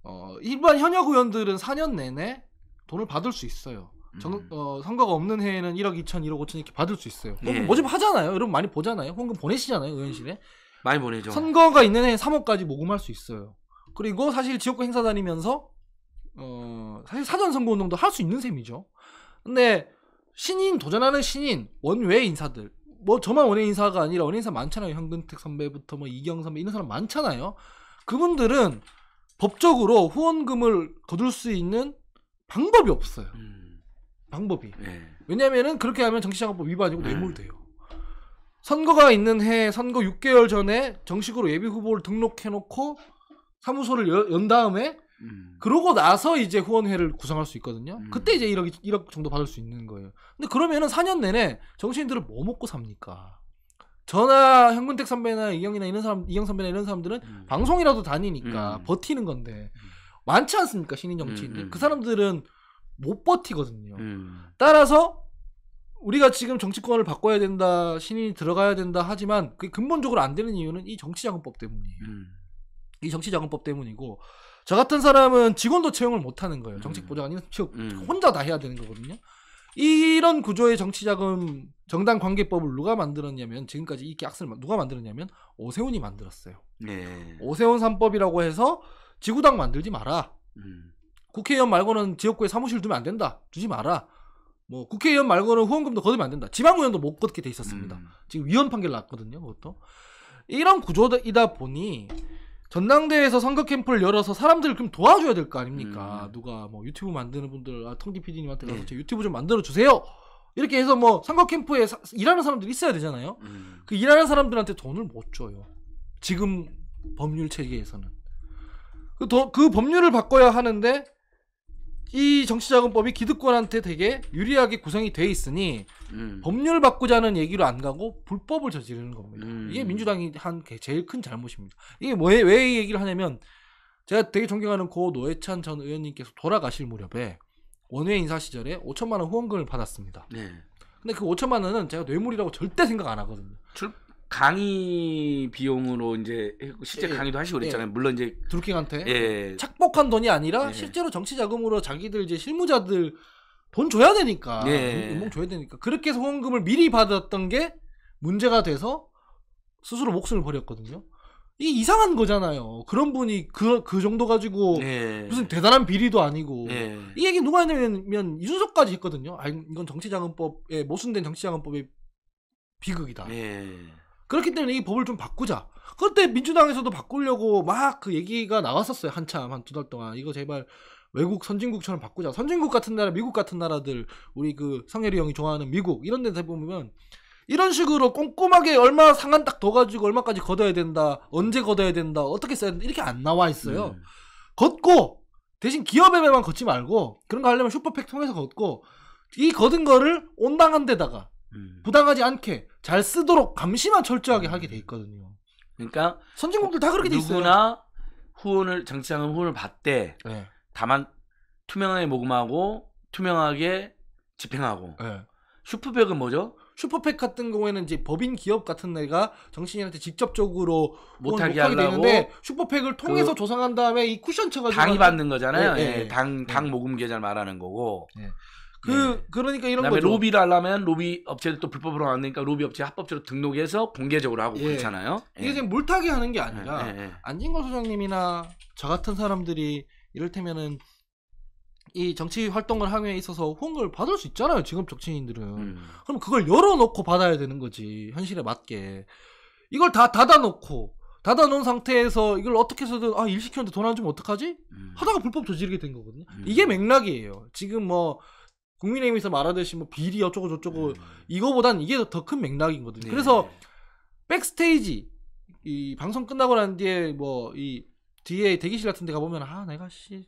어, 일반 현역 의원들은 4년 내내 돈을 받을 수 있어요. 음. 정, 음. 어, 선거가 없는 해에는 1억 2천, 1억 5천 이렇게 받을 수 있어요. 예. 모집 하잖아요. 여러분 많이 보잖아요. 헌금 보내시잖아요. 의원실에. 많이 보내죠. 선거가 있는 해에 3억까지 모금할 수 있어요. 그리고 사실 지역구 행사 다니면서 어, 사실 사전 선거 운동도 할 수 있는 셈이죠. 근데 신인 도전하는 신인 원외 인사들 뭐 저만 원예 인사가 아니라 원예 인사 많잖아요. 현근택 선배부터 뭐 이경 선배 이런 사람 많잖아요. 그분들은 법적으로 후원금을 거둘 수 있는 방법이 없어요. 음. 방법이. 네. 왜냐면은 그렇게 하면 정치자금법 위반이고 뇌물돼요. 네. 선거가 있는 해 선거 6개월 전에 정식으로 예비 후보를 등록해 놓고 사무소를 연 다음에 음. 그러고 나서 이제 후원회를 구성할 수 있거든요. 음. 그때 이제 1억, 1억 정도 받을 수 있는 거예요. 근데 그러면은 4년 내내 정치인들을 뭐 먹고 삽니까? 저나 현근택 선배나 이경이나 이런 사람, 이경 선배나 이런 사람들은 음. 방송이라도 다니니까 음. 버티는 건데 음. 많지 않습니까? 신인 정치인들. 그 사람들은 못 버티거든요. 따라서 우리가 지금 정치권을 바꿔야 된다, 신인이 들어가야 된다 하지만 그게 근본적으로 안 되는 이유는 이 정치자금법 때문이에요. 이 정치자금법 때문이고 저 같은 사람은 직원도 채용을 못 하는 거예요. 음. 정책 보좌관이 채용 음. 혼자 다 해야 되는 거거든요. 이런 구조의 정치자금 정당 관계법을 누가 만들었냐면 지금까지 이 계약서를 누가 만들었냐면 오세훈이 만들었어요. 네. 오세훈 삼법이라고 해서 지구당 만들지 마라. 음. 국회의원 말고는 지역구에 사무실 두면 안 된다. 주지 마라. 뭐 국회의원 말고는 후원금도 거두면 안 된다. 지방의원도 못 걷게 돼 있었습니다. 음. 지금 위헌 판결 났거든요. 그것도. 이런 구조이다 보니 전당대회에서 선거 캠프를 열어서 사람들을 그럼 도와줘야 될 거 아닙니까? 음. 네. 누가 뭐 유튜브 만드는 분들, 아, 텅디 PD님한테 가서 네. 제 유튜브 좀 만들어 주세요. 이렇게 해서 뭐 선거 캠프에 사, 일하는 사람들이 있어야 되잖아요. 음. 그 일하는 사람들한테 돈을 못 줘요. 지금 법률 체계에서는 그, 더, 그 법률을 바꿔야 하는데 이 정치자금법이 기득권한테 되게 유리하게 구성이 돼 있으니 음. 법률 바꾸자는 얘기로 안 가고 불법을 저지르는 겁니다. 음. 이게 민주당이 한 제일 큰 잘못입니다. 이게 왜에왜 뭐, 얘기를 하냐면 제가 되게 존경하는 고 노회찬 전 의원님께서 돌아가실 무렵에 원외 인사 시절에 5천만 원 후원금을 받았습니다. 네. 근데 그 5천만 원은 제가 뇌물이라고 절대 생각 안 하거든요. 출... 강의 비용으로 이제 실제 예, 예. 강의도 하시고 예. 그랬잖아요. 예. 물론 이제 드루킹한테 예. 착복한 돈이 아니라 예. 실제로 정치 자금으로 자기들 이제 실무자들 돈 줘야 되니까 연봉 줘야 되니까 그렇게 해서 후원금을 미리 받았던 게 문제가 돼서 스스로 목숨을 버렸거든요. 이 이상한 거잖아요. 그런 분이 그, 그 정도 가지고 예. 무슨 대단한 비리도 아니고 예. 이 얘기 누가 했냐면 이준석까지 했거든요. 아 이건 정치자금법에 모순된 정치자금법의 비극이다. 예. 그렇기 때문에 이 법을 좀 바꾸자. 그때 민주당에서도 바꾸려고 막 그 얘기가 나왔었어요. 한참 한 두 달 동안 이거 제발 외국 선진국처럼 바꾸자. 선진국 같은 나라, 미국 같은 나라들 우리 그 성혜리 형이 좋아하는 미국 이런 데서 보면 이런 식으로 꼼꼼하게 얼마 상한 딱 더 가지고 얼마까지 걷어야 된다, 언제 걷어야 된다, 어떻게 써야 된다 이렇게 안 나와 있어요. 음. 걷고 대신 기업에만 걷지 말고 그런 거 하려면 슈퍼팩 통해서 걷고 이 걷은 거를 온당한 데다가 음. 부당하지 않게 잘 쓰도록 감시만 철저하게 하게 돼 음. 있거든요. 그러니까 선진국들 다 그렇게 돼 있어요. 누구나 후원을 정치자금 후원을 받되 네. 다만 투명하게 모금하고 투명하게 집행하고 네. 슈퍼백은 뭐죠? 슈퍼백 같은 경우에는 이제 법인 기업 같은 애가 정신인한테 직접적으로 못하게, 하게 되는데 슈퍼팩을 그 통해서 그 조성한 다음에 이 쿠션 쳐가지고 당이 받는 거잖아요. 네, 네, 예, 네. 당, 당 모금 계좌를 말하는 거고 네. 그 네. 그러니까 이런 거죠. 로비를 하려면 로비 업체를 또 불법으로 안니까 로비 업체 합법적으로 등록해서 공개적으로 하고 예. 그렇잖아요. 이게 예. 지금 물타기 하는 게 아니라 예, 안진걸 소장님이나 저 같은 사람들이 이를테면은 이 정치 활동을 하에 있어서 호응을 받을 수 있잖아요. 지금 정치인들은. 음. 그럼 그걸 열어놓고 받아야 되는 거지. 현실에 맞게. 이걸 다 닫아놓고, 닫아놓은 상태에서 이걸 어떻게 서든 아, 일 시켰는데 돈 안 주면 어떡하지? 음. 하다가 불법 저지르게 된 거거든요. 음. 이게 맥락이에요. 지금 뭐, 국민의힘에서 말하듯이 뭐 비리 어쩌고 저쩌고 음. 이거보단 이게 더 큰 맥락이거든요. 네. 그래서 백스테이지 이 방송 끝나고 난 뒤에 뭐 이 뒤에 대기실 같은 데 가보면 아 내가 씨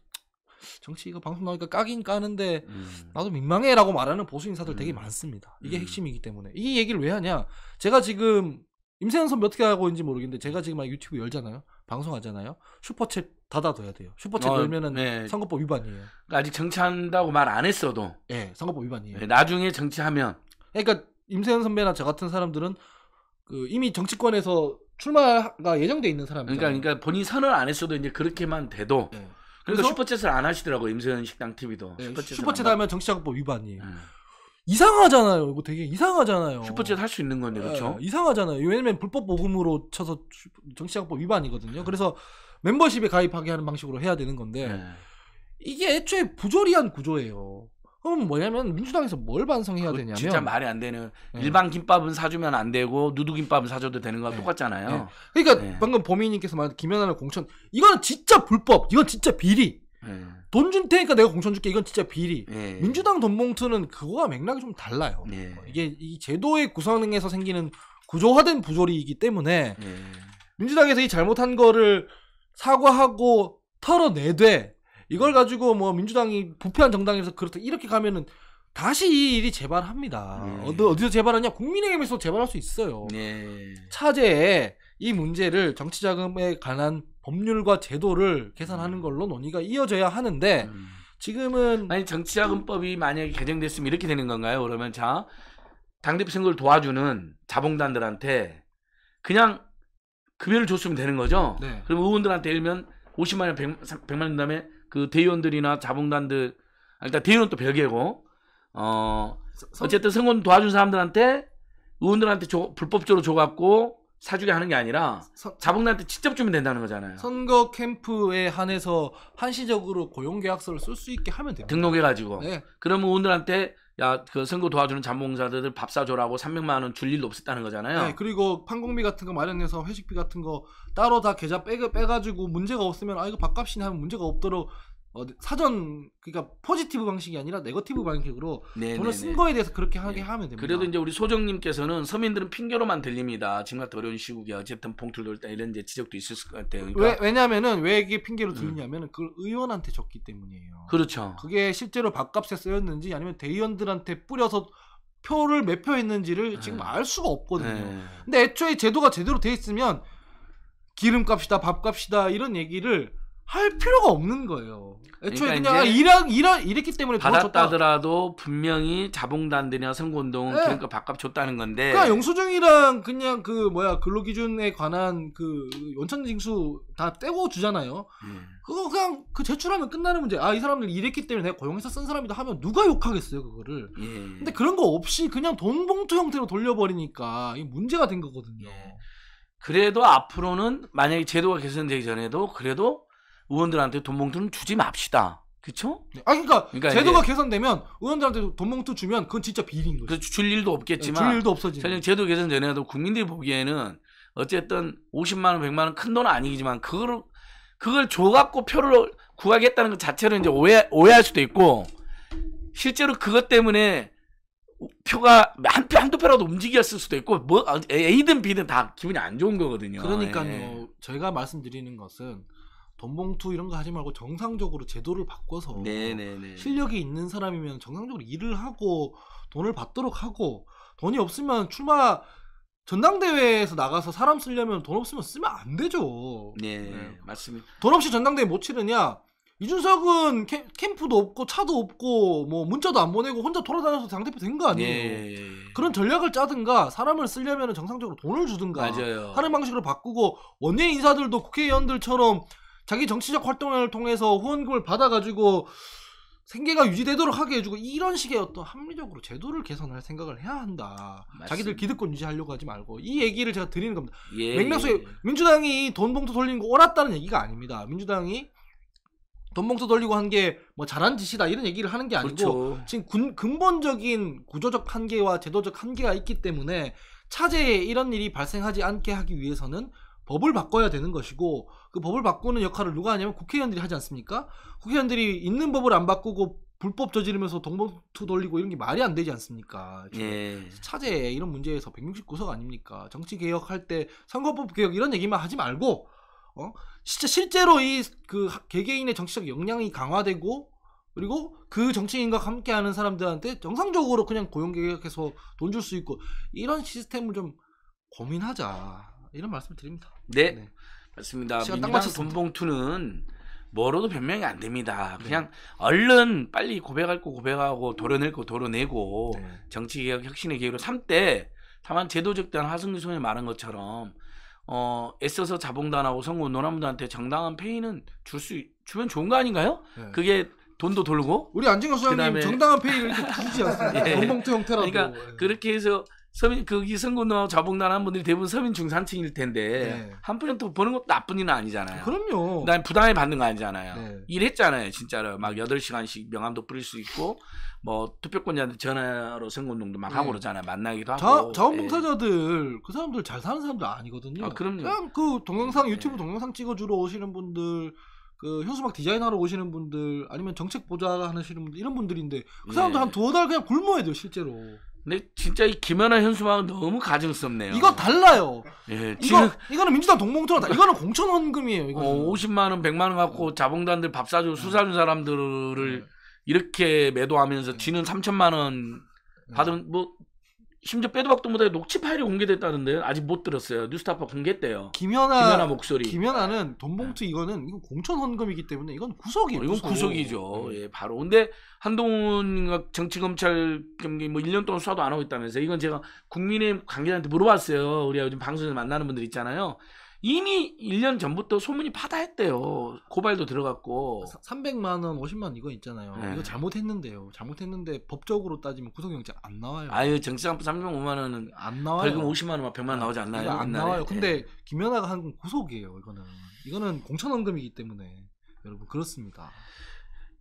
정치 이거 방송 나오니까 까긴 까는데 음. 나도 민망해라고 말하는 보수 인사들 음. 되게 많습니다. 이게 음. 핵심이기 때문에 이 얘기를 왜 하냐? 제가 지금 임세영 선배 어떻게 하고 있는지 모르겠는데 제가 지금 막 유튜브 열잖아요. 방송하잖아요. 슈퍼챗 닫아둬야 돼요. 슈퍼챗 어, 열면은 네. 선거법 위반이에요. 그러니까 아직 정치한다고 말 안 했어도. 예, 네, 선거법 위반이에요. 네, 나중에 정치하면. 그러니까 임세현 선배나 저 같은 사람들은 그 이미 정치권에서 출마가 예정돼 있는 사람이죠. 그러니까, 그러니까 본인 선언 안 했어도 이제 그렇게만 돼도. 예. 그러니까 슈퍼챗을 안 하시더라고 임세현 식당 TV도. 예, 슈퍼챗, 슈퍼챗 하면 정치자금법 위반이에요. 음. 이상하잖아요. 이거 되게 이상하잖아요. 슈퍼챗 할 수 있는 건데 그렇죠? 예, 이상하잖아요. 왜냐면 불법 보금으로 쳐서 정치자금법 위반이거든요. 그래서 멤버십에 가입하게 하는 방식으로 해야 되는 건데 예. 이게 애초에 부조리한 구조예요. 그럼 뭐냐면 민주당에서 뭘 반성해야 되냐면 진짜 말이 안 되는 예. 일반 김밥은 사주면 안 되고 누드김밥은 사줘도 되는 거랑 예. 똑같잖아요. 예. 그러니까 예. 방금 범인님께서 말한 김연아는 공천 이거는 진짜 불법, 이건 진짜 비리. 예. 돈준 테니까 내가 공천 줄게. 이건 진짜 비리. 예. 민주당 돈봉투는 그거와 맥락이 좀 달라요. 예. 어, 이게 이 제도의 구성에서 생기는 구조화된 부조리이기 때문에 민주당에서 이 잘못한 거를 사과하고 털어내되 이걸 가지고 뭐 민주당이 부패한 정당에서 그렇다 이렇게 가면은 다시 이 일이 재발합니다. 네. 어디, 어디서 재발하냐? 국민의힘에서 재발할 수 있어요. 네. 차제에 이 문제를 정치자금에 관한 법률과 제도를 개선하는 음. 걸로 논의가 이어져야 하는데 음. 지금은 아니 정치자금법이 음. 만약에 개정됐으면 이렇게 되는 건가요? 그러면 자 당대표 선거를 도와주는 자봉단들한테 그냥 급여를 줬으면 되는 거죠. 네. 그럼 의원들한테 일면 50만 원, 100, 만 원다음에 그 대의원들이나 자봉단들 아, 일단 대의원 또 별개고 어 서, 어쨌든 선거 도와준 사람들한테 의원들한테 조, 불법적으로 줘갖고 사주게 하는 게 아니라 자본단한테 직접 주면 된다는 거잖아요. 선거 캠프에 한해서 한시적으로 고용계약서를 쓸 수 있게 하면 돼요. 등록해가지고. 네. 그러면 오늘한테 야 그 선거 도와주는 자본사자들밥 사줘라고 300만 원 줄 일도 없었다는 거잖아요. 네. 그리고 판공비 같은 거 마련해서 회식비 같은 거 따로 다 계좌 빼, 빼가지고 문제가 없으면 아 이거 밥값이나 하면 문제가 없도록 어, 사전 그러니까 포지티브 방식이 아니라 네거티브 방식으로 네네네. 돈을 네, 쓴 네. 거에 대해서 그렇게 네. 하게 네. 하면 됩니다. 그래도 이제 우리 소정님께서는 서민들은 핑계로만 들립니다. 지금 같은 어려운 시국에 어쨌든 봉투를 돌다 이런 이제 지적도 있을 것 같아요. 그러니까. 왜, 냐하면은왜 이게 핑계로 음. 들리냐면은 음. 그걸 의원한테 줬기 때문이에요. 그렇죠. 그게 실제로 밥값에 쓰였는지 아니면 대의원들한테 뿌려서 표를 몇 표 했는지를 네. 지금 알 수가 없거든요. 네. 근데 애초에 제도가 제대로 돼 있으면 기름값이다 밥값이다 이런 얘기를 할 필요가 없는 거예요. 애초에 그러니까 그냥 일하, 일하, 일했기 때문에 받았다더라도 분명히 자봉단들이나 선거운동은 네. 그러니까 밥값 줬다는 건데. 그러니까 영수증이랑 그냥 그 뭐야 근로기준에 관한 그 연천징수 다 떼고 주잖아요. 음. 그거 그냥 그 제출하면 끝나는 문제. 아 이 사람들 일했기 때문에 내가 고용해서 쓴 사람이다 하면 누가 욕하겠어요 그거를. 예. 근데 그런 거 없이 그냥 돈 봉투 형태로 돌려버리니까 이 문제가 된 거거든요. 예. 그래도 앞으로는 만약에 제도가 개선되기 전에도 그래도 의원들한테 돈 봉투는 주지 맙시다. 그쵸? 네. 아그니까 그러니까 제도가 개선되면 의원들한테 돈 봉투 주면 그건 진짜 비리인 거죠. 그렇죠. 줄 일도 없겠지만 네, 줄 일도 없어지 사실 제도 개선되더도 국민들이 보기에는 어쨌든 50만 원, 100만 원 큰 돈은 아니지만 그걸 그걸 줘 갖고 표를 구하겠다는 것자체를 이제 오해 오해할 수도 있고 실제로 그것 때문에 표가 한 표 한 두 표라도 움직였을 수도 있고 뭐 A든 어, B든 다 기분이 안 좋은 거거든요. 그러니까요. 예. 저희가 말씀드리는 것은 돈봉투 이런 거 하지 말고 정상적으로 제도를 바꿔서 네네네. 실력이 있는 사람이면 정상적으로 일을 하고 돈을 받도록 하고 돈이 없으면 출마 전당대회에서 나가서 사람 쓰려면 돈 없으면 쓰면 안 되죠. 네, 네. 맞습니다. 돈 없이 전당대회 못치르냐 이준석은 캠, 프도 없고 차도 없고 뭐 문자도 안 보내고 혼자 돌아다녀서 당대표 된 거 아니에요. 네. 그런 전략을 짜든가 사람을 쓰려면 정상적으로 돈을 주든가 맞아요. 하는 방식으로 바꾸고 원외 인사들도 국회의원들처럼 자기 정치적 활동을 통해서 후원금을 받아가지고 생계가 유지되도록 하게 해주고 이런 식의 어떤 합리적으로 제도를 개선할 생각을 해야 한다. 맞습니다. 자기들 기득권 유지하려고 하지 말고 이 얘기를 제가 드리는 겁니다. 예. 맥락속에 예, 예. 민주당이 돈 봉투 돌리는 거 옳았다는 얘기가 아닙니다. 민주당이 돈 봉투 돌리고 한 게 뭐 잘한 짓이다 이런 얘기를 하는 게 아니고 그렇죠. 지금 군, 근본적인 구조적 한계와 제도적 한계가 있기 때문에 차제에 이런 일이 발생하지 않게 하기 위해서는 법을 바꿔야 되는 것이고 그 법을 바꾸는 역할을 누가 하냐면 국회의원들이 하지 않습니까? 국회의원들이 있는 법을 안 바꾸고 불법 저지르면서 동봉투 돌리고 이런 게 말이 안 되지 않습니까? 예. 차제 이런 문제에서 169석 아닙니까? 정치 개혁할 때 선거법 개혁 이런 얘기만 하지 말고 어? 진짜 실제로 이 그 개개인의 정치적 역량이 강화되고 그리고 그 정치인과 함께하는 사람들한테 정상적으로 그냥 고용 개혁해서돈 줄 수 있고 이런 시스템을 좀 고민하자. 이런 말씀 을 드립니다. 네, 네. 맞습니다. 민주당 돈봉투는 뭐로도 변명이 안 됩니다. 네. 그냥 네. 얼른 빨리 고백할 거 고백하고 도려낼 거 도려내고 네. 정치개혁 혁신의 기로 삼때 다만 제도적 대한 하승진 소위 말한 것처럼 어 애써서 자봉단하고 성공 노란분들한테 정당한 페이는 줄 수 주면 좋은 거 아닌가요? 네. 그게 돈도 돌고 우리 안진걸 소장님 정당한 페이를 이렇게 주지 않습니까? *laughs* 예. 돈봉투 형태라도 그러니까 네. 그렇게 해서 서민 거기 선거노 좌봉나라는 분들이 대부분 서민 중산층일 텐데 네. 한푼은 또 버는 것도 나쁜이는 아니잖아요. 그럼요. 난 부담에 받는 거 아니잖아요. 네. 일했잖아요, 진짜로 막 여덟 시간씩 명함도 뿌릴 수 있고 뭐 투표권자들 전화로 선거운동도 막 네. 하고 그러잖아요. 만나기도 하고. 자, 자원봉사자들 예. 그 사람들 잘 사는 사람도 아니거든요. 아, 그럼요. 그냥 그 동영상 예. 유튜브 동영상 찍어주러 오시는 분들 그 현수막 디자인하러 오시는 분들 아니면 정책 보좌하시는 분들 이런 분들인데 그 예. 사람들 한 두어 달 그냥 굶어야 돼요 실제로. 근데 진짜 이 김연아 현수막은 너무 가증스럽네요. 이거 달라요. 예, 지금 이거, 이거는 민주당 동봉투랑 이거는 공천 헌금이에요. 이거 어, 50만 원, 100만 원 갖고 자봉단들 밥 사주고 수사준 사람들을 네. 이렇게 매도하면서 지는 3천만 원 받은 뭐 심지어 빼도 박도 못해 녹취 파일이 공개됐다는데 아직 못 들었어요. 뉴스타파 공개했대요. 김연아, 김연아 목소리. 김연아는 돈봉투 네. 이거는 이건 공천 헌금이기 때문에 이건 구속이에요. 어, 이건 구속. 이죠 음. 네. 예, 바로. 근데 한동훈 정치 검찰 경기 뭐 1년 동안 수사도 안 하고 있다면서 이건 제가 국민의 관계자한테 물어봤어요. 우리가 요즘 방송에서 만나는 분들 있잖아요. 이미 1년 전부터 소문이 파다했대요. 고발도 들어갔고. 300만 원, 50만 원 이거 있잖아요. 네. 이거 잘못했는데요. 잘못했는데 법적으로 따지면 구속영장 안 나와요. 아유 정치상품 305만 원은 안 나와요. 벌금 50만 원, 100만 원 나오지 않나요? 안 옛날에. 나와요. 예. 근데 김연아가 한 구속이에요. 이거는 이거는 공천원금이기 때문에 여러분 그렇습니다.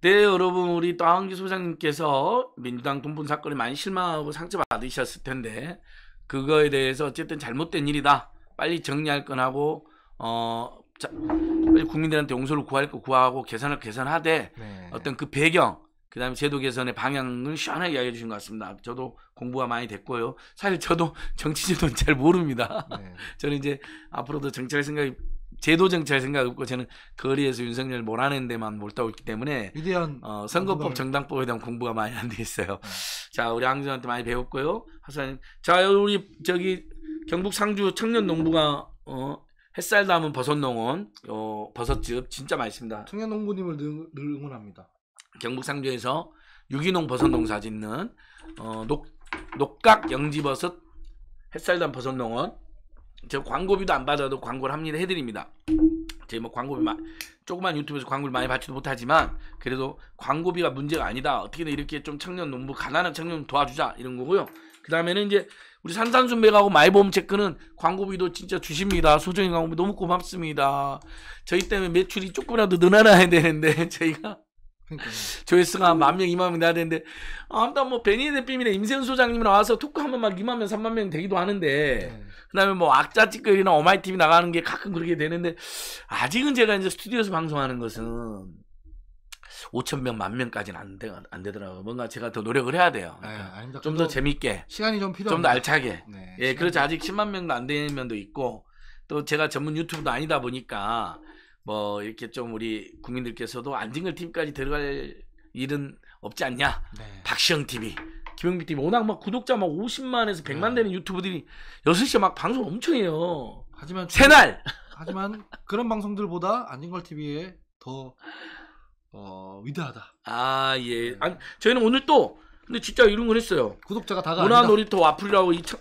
네, 여러분 우리 또한기 소장님께서 민주당 돈분 사건에 많이 실망하고 상처 받으셨을 텐데 그거에 대해서 어쨌든 잘못된 일이다. 빨리 정리할 건하고 어 자, 빨리 국민들한테 용서를 구할 거 구하고 개선을 개선하되 네. 어떤 그 배경 그다음에 제도 개선의 방향을 시원하게 이야기해 주신 것 같습니다. 저도 공부가 많이 됐고요. 사실 저도 *laughs* 정치제도는 잘 모릅니다. 네. *laughs* 저는 이제 앞으로도 정치할 생각이 제도 정치할 생각 없고 저는 거리에서 윤석열 몰아낸 데만 몰두하고 있기 때문에 위대한 어, 선거법 정당법에 대한 공부가 많이 안 돼 있어요. 네. 자 우리 황준한테 많이 배웠고요. 하사님 자 우리 저기 경북 상주 청년농부가 어, 햇살 담은 버섯농원 어, 버섯즙 진짜 맛있습니다. 청년농부님을 늘, 응원합니다. 경북 상주에서 유기농 버섯 농사 짓는 어, 녹, 녹각 영지버섯 햇살담 버섯농원 제가 광고비도 안 받아도 광고를 합니다 해드립니다. 제 뭐 광고비 마, 조그만 유튜브에서 광고를 많이 받지도 못하지만 그래도 광고비가 문제가 아니다. 어떻게든 이렇게 좀 청년 농부 가난한 청년 도와주자 이런 거고요. 그 다음에는 이제 우리 산산순배가하고 마이보험 체크는 광고비도 진짜 주십니다. 소정인 광고비 너무 고맙습니다. 저희 때문에 매출이 조금이라도 늘어나야 되는데 *laughs* 저희가 그러니까요. 조회수가 만 명, 이만 명 나야 되는데 아, 아무튼 뭐 베니 대표님이나 임세훈 소장님이나 와서 토크하면 막이만 명, 삼만명 되기도 하는데 네. 그다음에 뭐 악자 찍거기나 어마이 TV 나가는 게 가끔 그렇게 되는데 아직은 제가 이제 스튜디오에서 방송하는 것은 5천 명, 만 명까지는 안, 되, 안 되더라고요. 뭔가 제가 더 노력을 해야 돼요. 예, 그러니까 네, 좀더 재밌게, 시간이 좀 필요, 좀더 알차게. 네, 예, 그렇죠. 아직 10만 명도 안 되는 면도 있고 또 제가 전문 유튜브도 아니다 보니까 뭐 이렇게 좀 우리 국민들께서도 안징글 팀까지 들어갈 일은 없지 않냐. 네. 박시영 TV. 김영빈 TV 워낙 막 구독자 막 50만에서 100만 되는 유튜브들이 6시에 막 방송 엄청 해요. 하지만 새날. 하지만 그런 방송들보다 안진걸 TV에 더 어, 위대하다. 아 예. 안, 네. 저희는 오늘 또 근데 진짜 이런 걸 했어요. 구독자가 다가 문화 놀이터 와플이라고 이 청,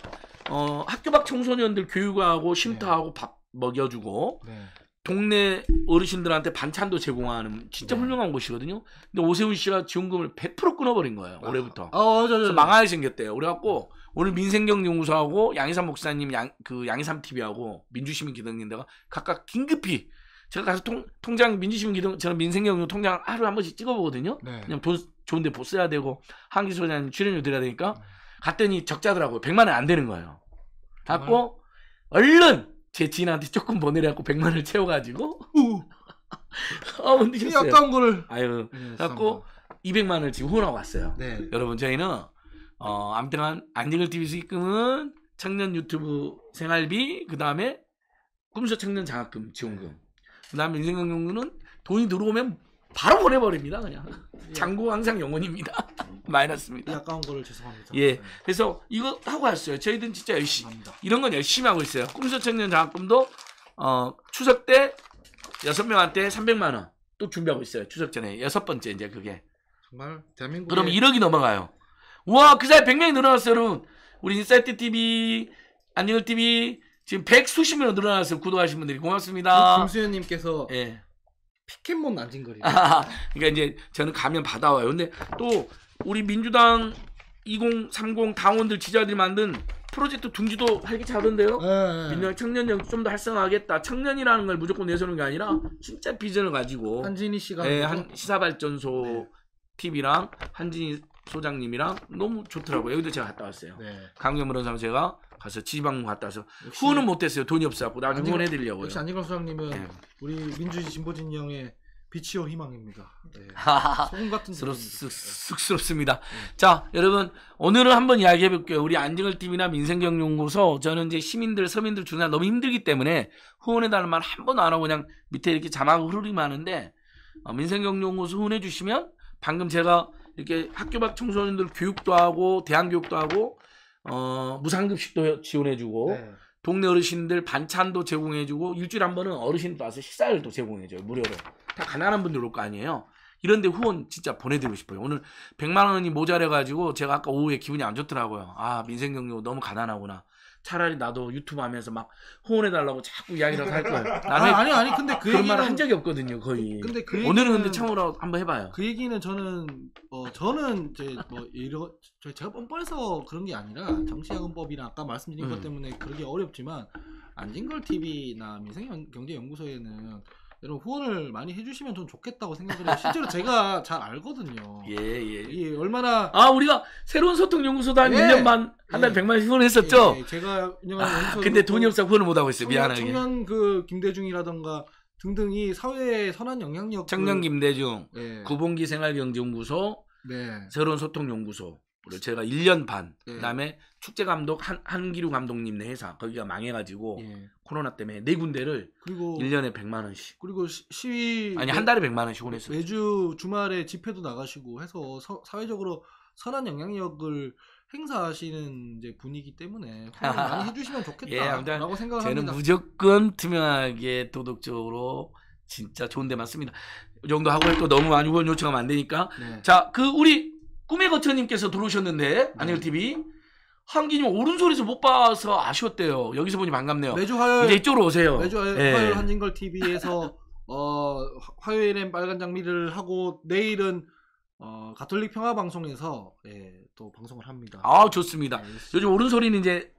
어, 학교 밖 청소년들 교육하고 쉼터하고 네. 밥 먹여주고 네. 동네 어르신들한테 반찬도 제공하는 진짜 네. 훌륭한 곳이거든요. 근데 오세훈 씨가 지원금을 100% 끊어버린 거예요. 아, 올해부터. 어, 저, 저, 저. 망하게 생겼대요. 그래갖고 오늘 민생경영연구소하고 양희삼 목사님 양, 그 양희삼 TV하고 민주시민기능인데가 각각 긴급히 제가 가서 통, 통장 민주시민 기동 저는 민생경영 통장 하루 한 번씩 찍어보거든요. 네. 그냥 돈 좋은데 보 써야 되고 한기 소장님 출연료 드려야 되니까 네. 갔더니 적자더라고요. 100만 원 안 되는 거예요. 갖고 아. 얼른 제 지인한테 조금 보내려고 100만 원을 채워가지고 아, *laughs* 근데 아까운 거를 아유 네, 갖고 200만 원을 지금 후원하고 왔어요. 네. 여러분 저희는 어 암튼간 안정을 TV 수익금은 청년 유튜브 생활비 그 다음에 꿈속 청년 장학금 지원금 그 다음에 인생강경구는 돈이 들어오면 바로 보내버립니다 그냥 예. 잔고 항상 영원입니다 *laughs* 마이너스입니다 아까운 거를 죄송합니다 예 네. 그래서 이거 하고 왔어요 저희들은 진짜 열심히 감사합니다. 이런 건 열심히 하고 있어요 꿈서 청년 장학금도 어, 추석 때 여섯 명한테 300만 원 또 준비하고 있어요 추석 전에 여섯 번째 이제 그게 정말 대한민국 그럼 1억이 넘어가요 우와 그 사이 100명이 늘어났어요 여러분 우리 인사이트 TV 안녕 TV 지금 백수십 명으로 늘어났어요. 구독하신 분들이 고맙습니다. 아, 김수현님께서 예. 피켓몬 난징거리. 아, 그러니까 이제 저는 가면 받아와요. 근데 또 우리 민주당 2030 당원들 지자들이 만든 프로젝트 둥지도 활기차던데요. 예, 예. 민주당 청년 연 좀더 활성화하겠다. 청년이라는 걸 무조건 내세우는 게 아니라 진짜 비전을 가지고 한진희 씨가 예, 한 시사발전소 네. TV랑 한진희 소장님이랑 너무 좋더라고요. 여기도 제가 갔다 왔어요. 네. 강연 문원상 제가 가서 지방 갔다 와서 역시, 후원은 못했어요. 돈이 없어갖고 나중에 안익, 후원해드리려고요. 역시 안익원 소장님은 네. 우리 민주주의 진보진영의 빛이요 희망입니다. 네. *laughs* 소금 같은 스러, 스, 쑥스럽습니다. 네. 자 여러분 오늘은 한번 이야기해볼게요. 우리 안정을 TV나 민생경연구소 저는 이제 시민들 서민들 주나 너무 힘들기 때문에 후원해달라는 말 한 번도 안 하고 그냥 밑에 이렇게 자막 흐르기만 하는데 어, 민생경연구소 후원해주시면 방금 제가 이렇게 학교 밖 청소년들 교육도 하고 대안 교육도 하고 어, 무상급식도 지원해주고 네. 동네 어르신들 반찬도 제공해주고 일주일에 한 번은 어르신도 와서 식사를 또 제공해줘요 무료로 다 가난한 분들 올 거 아니에요 이런데 후원 진짜 보내드리고 싶어요 오늘 100만 원이 모자라가지고 제가 아까 오후에 기분이 안 좋더라고요 아 민생경제 너무 가난하구나 차라리 나도 유튜브 하면서 막 호언해달라고 자꾸 이야기를할 거예요. 나는 아, 아니 아니 근데 아, 그 그런 얘기는 말한 적이 없거든요 거의. 그, 근데 그 얘기는- 오늘은 근데 참으로 한번 해봐요. 그 얘기는 저는 어 저는 이제 뭐 이러 제가 뻔뻔해서 그런 게 아니라 정치학원법이나 아까 말씀드린 것 음. 때문에 그러기 어렵지만 안진걸 TV나 민생경제연구소에는 이런 후원을 많이 해주시면 좀 좋겠다고 생각을 해요. 실제로 제가 잘 알거든요. *laughs* 예예. 이 얼마나 아 우리가 새로운 소통연구소도 한 예. 1년 반한 달에 예. 100만 원씩 후원했었죠? 예, 제가 운영하 아, 근데 돈이 없어 후원을 못하고 있어요. 청년, 미안하게. 청년 그 김대중이라던가 등등이 사회에 선한 영향력 청년 김대중 예. 구봉기 생활경제연구소 네. 새로운 소통연구소 를 제가 1년 반 네. 그다음에 축제 감독 한 한기루 감독님 네 회사 거기가 망해가지고 예. 코로나 때문에 네 군데를 그리고 1년에 100만 원씩 그리고 시, 위 아니 한 달에 100만 원씩 원했어요 매주 주말에 집회도 나가시고 해서 서, 사회적으로 선한 영향력을 행사하시는 이제 분이기 때문에 *laughs* 많이 해주시면 좋겠다라고 예, 생각 합니다. 저는 무조건 투명하게 도덕적으로 진짜 좋은 데맞습니다이 정도 하고 또 너무 많이 후원 요청하면 안 되니까. 네. 자, 그 우리 꿈의 거처님께서 들어오셨는데 네. 안녕 TV 한기님 오른손에서 못 봐서 아쉬웠대요. 여기서 보니 반갑네요. 매주 화요일 이제 이쪽으로 오세요. 매주 화요일, 네. 화요일 한진걸 TV에서 어, 화요일엔 빨간 장미를 하고 내일은 어, 가톨릭 평화 방송에서 예, 또 방송을 합니다. 아 좋습니다. 네, 요즘 오른소리는 이제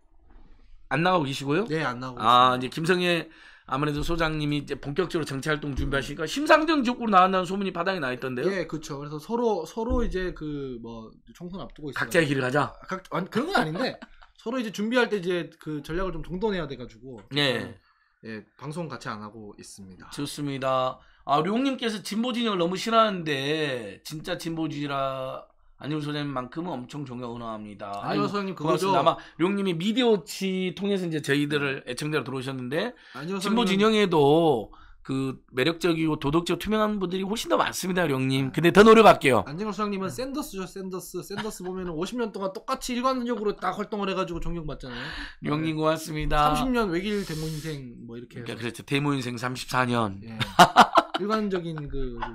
안 나가고 계시고요. 네, 안 나가고. 아 이제 김성애 아무래도 소장님이 이제 본격적으로 정치 활동 준비하시니까 심상정 지역구로 나왔다는 소문이 바닥에 나 있던데요. 예, 그렇죠. 그래서 서로 서로 이제 그 뭐 총선 앞두고 있어요. 각자의 길을 가자. 각아 그런 건 아닌데 *laughs* 서로 이제 준비할 때 이제 그 전략을 좀 동원해야 돼 가지고. 네. 예, 방송 같이 안 하고 있습니다. 좋습니다. 아, 룡님께서 진보 진영을 너무 싫어하는데 진짜 진보 진이라 안녕 소장님만큼은 엄청 존경 을하합니다 안녕 소장님 그거죠. 아마 룡님이 미디어치 통해서 이제 저희들을 애청자로 들어오셨는데 진보 진영에도 그 매력적이고 도덕적 투명한 분들이 훨씬 더 많습니다, 형님. 아. 근데 더 노력할게요. 안진걸 수장님은 샌더스죠, 샌더스. 샌더스 보면 50년 동안 똑같이 일관적으로 딱 활동을 해가지고 존경받잖아요. 형님 네. 고맙습니다. 30년 외길 데모 인생 뭐 이렇게. 그러니까 그렇죠. 데모 인생 34년. 예. 일관적인 그. 뭐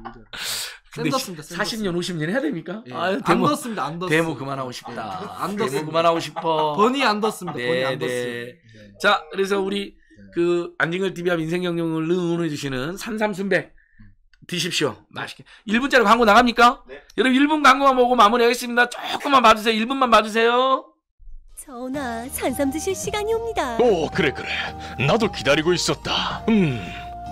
샌더스입니다. 샌더스. 40년, 50년 해야 됩니까? 예. 아 데모, 안 떴습니다. 안 떴습니다. 데모 그만하고 싶다. 예. 안 떴습니다. 데모 그만하고 싶어. *laughs* 번이 안 떴습니다. 네, 번이 안 네. 떴습니다. 네. 자, 그래서 우리 그 안진걸 TV와 민생 영영을 응원해 주시는 산삼순배 드십시오. 맛있게. 1분짜리 광고 나갑니까? 네. 여러분 1분 광고만 보고 마무리하겠습니다. 조금만 봐주세요. 1분만 봐주세요. 전화 산삼 드실 시간이 옵니다. 오, 그래 그래. 나도 기다리고 있었다. 음.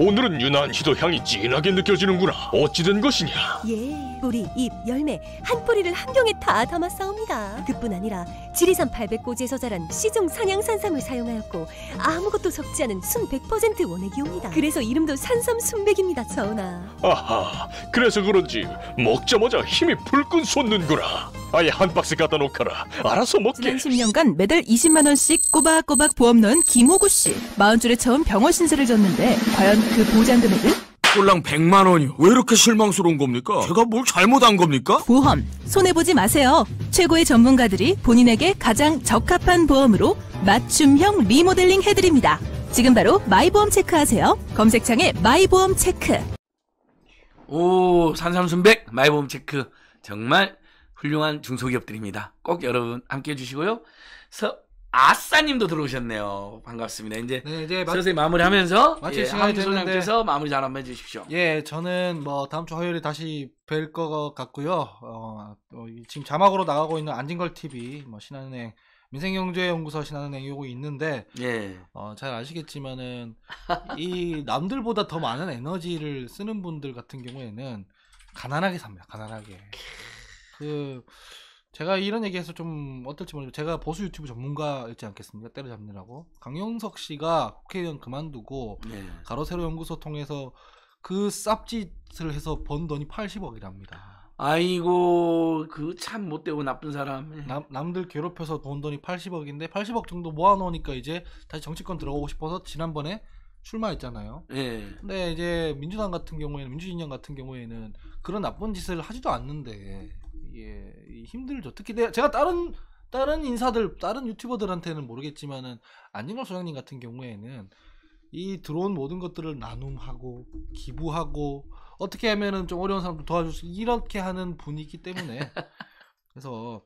오늘은 유난히도 향이 진하게 느껴지는구나. 어찌된 것이냐? 예, 뿌리, 잎, 열매 한 뿌리를 한 병에 다 담았사옵니다. 그뿐 아니라 지리산 800고지에서 자란 시종 상향산삼을 사용하였고 아무것도 섞지 않은 순 100% 원액이옵니다. 그래서 이름도 산삼 순백입니다, 전하. 아하, 그래서 그런지 먹자마자 힘이 불끈 솟는구나. 아예 한 박스 갖다 놓거라. 알아서 먹게. 지난 10년간 매달 20만 원씩 꼬박꼬박 보험 넣은 김호구 씨. 마흔줄에 처음 병원 신세를 졌는데 과연 그 보장 금액은? 꼴랑 100만 원이요. 왜 이렇게 실망스러운 겁니까? 제가 뭘 잘못한 겁니까? 보험 손해 보지 마세요. 최고의 전문가들이 본인에게 가장 적합한 보험으로 맞춤형 리모델링 해드립니다. 지금 바로 마이보험 체크하세요. 검색창에 마이보험 체크. 오 산삼순백 마이보험 체크 정말 훌륭한 중소기업들입니다. 꼭 여러분 함께 해주시고요. 서, 아싸님도 들어오셨네요. 반갑습니다. 이제, 네, 이제 마, 서서히 마무리하면서 네, 마칠 예, 시간이 됐는서 마무리 잘 한번 해주십시오. 예, 저는 뭐 다음 주 화요일에 다시 뵐 것 같고요. 어, 어, 지금 자막으로 나가고 있는 안진걸 TV, 뭐 신한은행. 민생경제연구소 신한은행 요거 있는데 예. 어, 잘 아시겠지만은 이 남들보다 더 많은 에너지를 쓰는 분들 같은 경우에는 가난하게 삽니다. 가난하게. 그 제가 이런 얘기해서 좀 어떨지 모르지만 겠 제가 보수 유튜브 전문가였지 않겠습니까? 때려잡느라고 강영석 씨가 국회의원 그만두고 네. 가로세로 연구소 통해서 그 쌉짓을 해서 번 돈이 80억이랍니다. 아이고 그 참 못되고 나쁜 사람. 예. 남, 남들 괴롭혀서 번 돈이 80억인데 80억 정도 모아놓으니까 이제 다시 정치권 들어가고 싶어서 지난번에 출마했잖아요. 예. 근데 이제 민주당 같은 경우에는 민주진영 같은 경우에는 그런 나쁜 짓을 하지도 않는데 예, 힘들죠. 특히 내, 제가 다른 다른 인사들, 다른 유튜버들한테는 모르겠지만은 안진걸 소장님 같은 경우에는 이 들어온 모든 것들을 나눔하고 기부하고 어떻게 하면은 좀 어려운 사람들 도와줄 수 이렇게 하는 분이기 때문에 *laughs* 그래서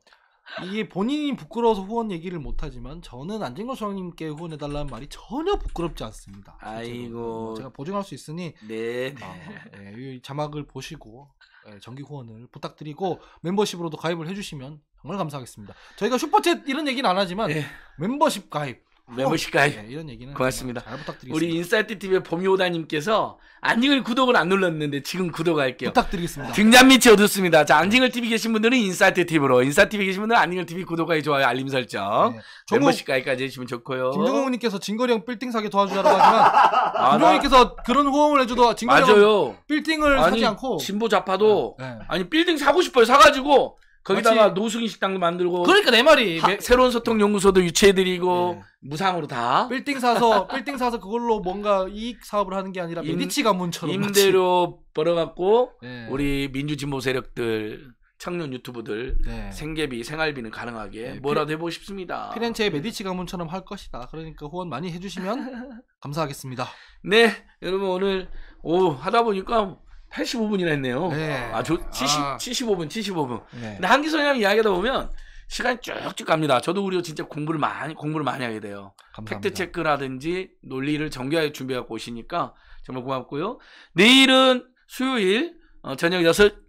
이게 본인이 부끄러워서 후원 얘기를 못하지만 저는 안진걸 소장님께 후원해달라는 말이 전혀 부끄럽지 않습니다. 제 아이고 제가 보증할 수 있으니 네. 어, 네, 자막을 보시고 예, 정기 후원을 부탁드리고 멤버십으로도 가입을 해주시면 정말 감사하겠습니다. 저희가 슈퍼챗 이런 얘기는 안 하지만 예. 멤버십 가입 멤버십까지 네, 이런 얘기는 고맙습니다. 잘 부탁드리겠습니다. 우리 인사이트 TV의 범요다님께서 안징을 구독을 안 눌렀는데 지금 구독할게요. 부탁드리겠습니다. 등잔 밑이 어둡습니다. 자 안징을 TV 계신 분들은 인사이트 TV로, 인사 TV 계신 분들은 안징을 TV 구독하기 좋아요, 알림 설정, 네. 멤버십까지까지 해주시면 좋고요. 김종국님께서 진거리형 빌딩 사게 도와주라고 하지만 *laughs* 아, 김종국님께서 그런 호응을 해줘도 진거리형 빌딩을 아니, 사지 않고 진보 좌파도 네, 네. 아니 빌딩 사고 싶어요. 사가지고 거기다가 노숙인 식당도 만들고 그러니까 내 말이 하, 새로운 소통 연구소도 유치해드리고 네. 무상으로 다 빌딩 사서 *laughs* 빌딩 사서 그걸로 뭔가 이익 사업을 하는 게 아니라 미디치 가문처럼 임대료 같이. 벌어갖고 네. 우리 민주진보 세력들 청년 유튜브들 네. 생계비 생활비는 가능하게 뭐라도 해보고 싶습니다. 피렌체의 메디치 가문처럼 할 것이다. 그러니까 후원 많이 해주시면 *laughs* 감사하겠습니다. 네 여러분 오늘 오 하다 보니까 85분이나 했네요. 네. 아, 저 70, 아. 75분, 75분. 네. 근데 한기선이랑 이야기하다 보면 시간이 쭉쭉 갑니다. 저도 우리가 진짜 공부를 많이 공부를 많이 하게 돼요. 감사합니다. 팩트 체크라든지 논리를 정교하게 준비하고 오시니까 정말 고맙고요. 내일은 수요일 어, 저녁 6시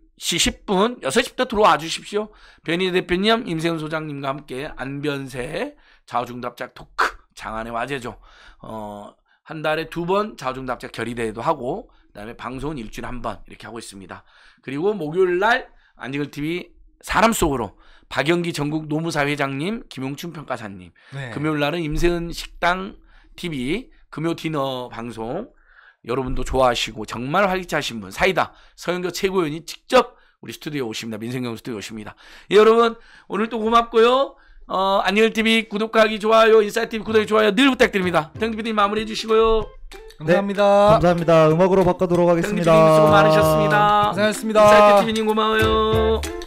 10분, 6시부터 들어와 주십시오. 변희 대표님, 임세훈 소장님과 함께 안변세 자우중답작 토크 장안의 와제죠. 어, 한 달에 두 번 자우중답작 결의대회도 하고 그다음에 방송은 일주일에 한 번 이렇게 하고 있습니다. 그리고 목요일 날 안지글 TV 사람 속으로 박영기 전국 노무사 회장님, 김용춘 평가사님. 네. 금요일 날은 임세은 식당 TV 금요 디너 방송 여러분도 좋아하시고 정말 활기차신 분 사이다 서영교 최고위원이 직접 우리 스튜디오에 오십니다. 민생경 스튜디오에 오십니다. 예, 여러분 오늘도 고맙고요. 어, 안녕TV 구독하기 좋아요, 인사이TV 트 구독하기 좋아요 늘 부탁드립니다. 땡TV님 마무리해 주시고요. 네, 감사합니다. 네, 감사합니다. 음악으로 바꿔도록 하겠습니다. 수고 많으셨습니다. 고생하셨습니다. 사이트 주민님 고마워요.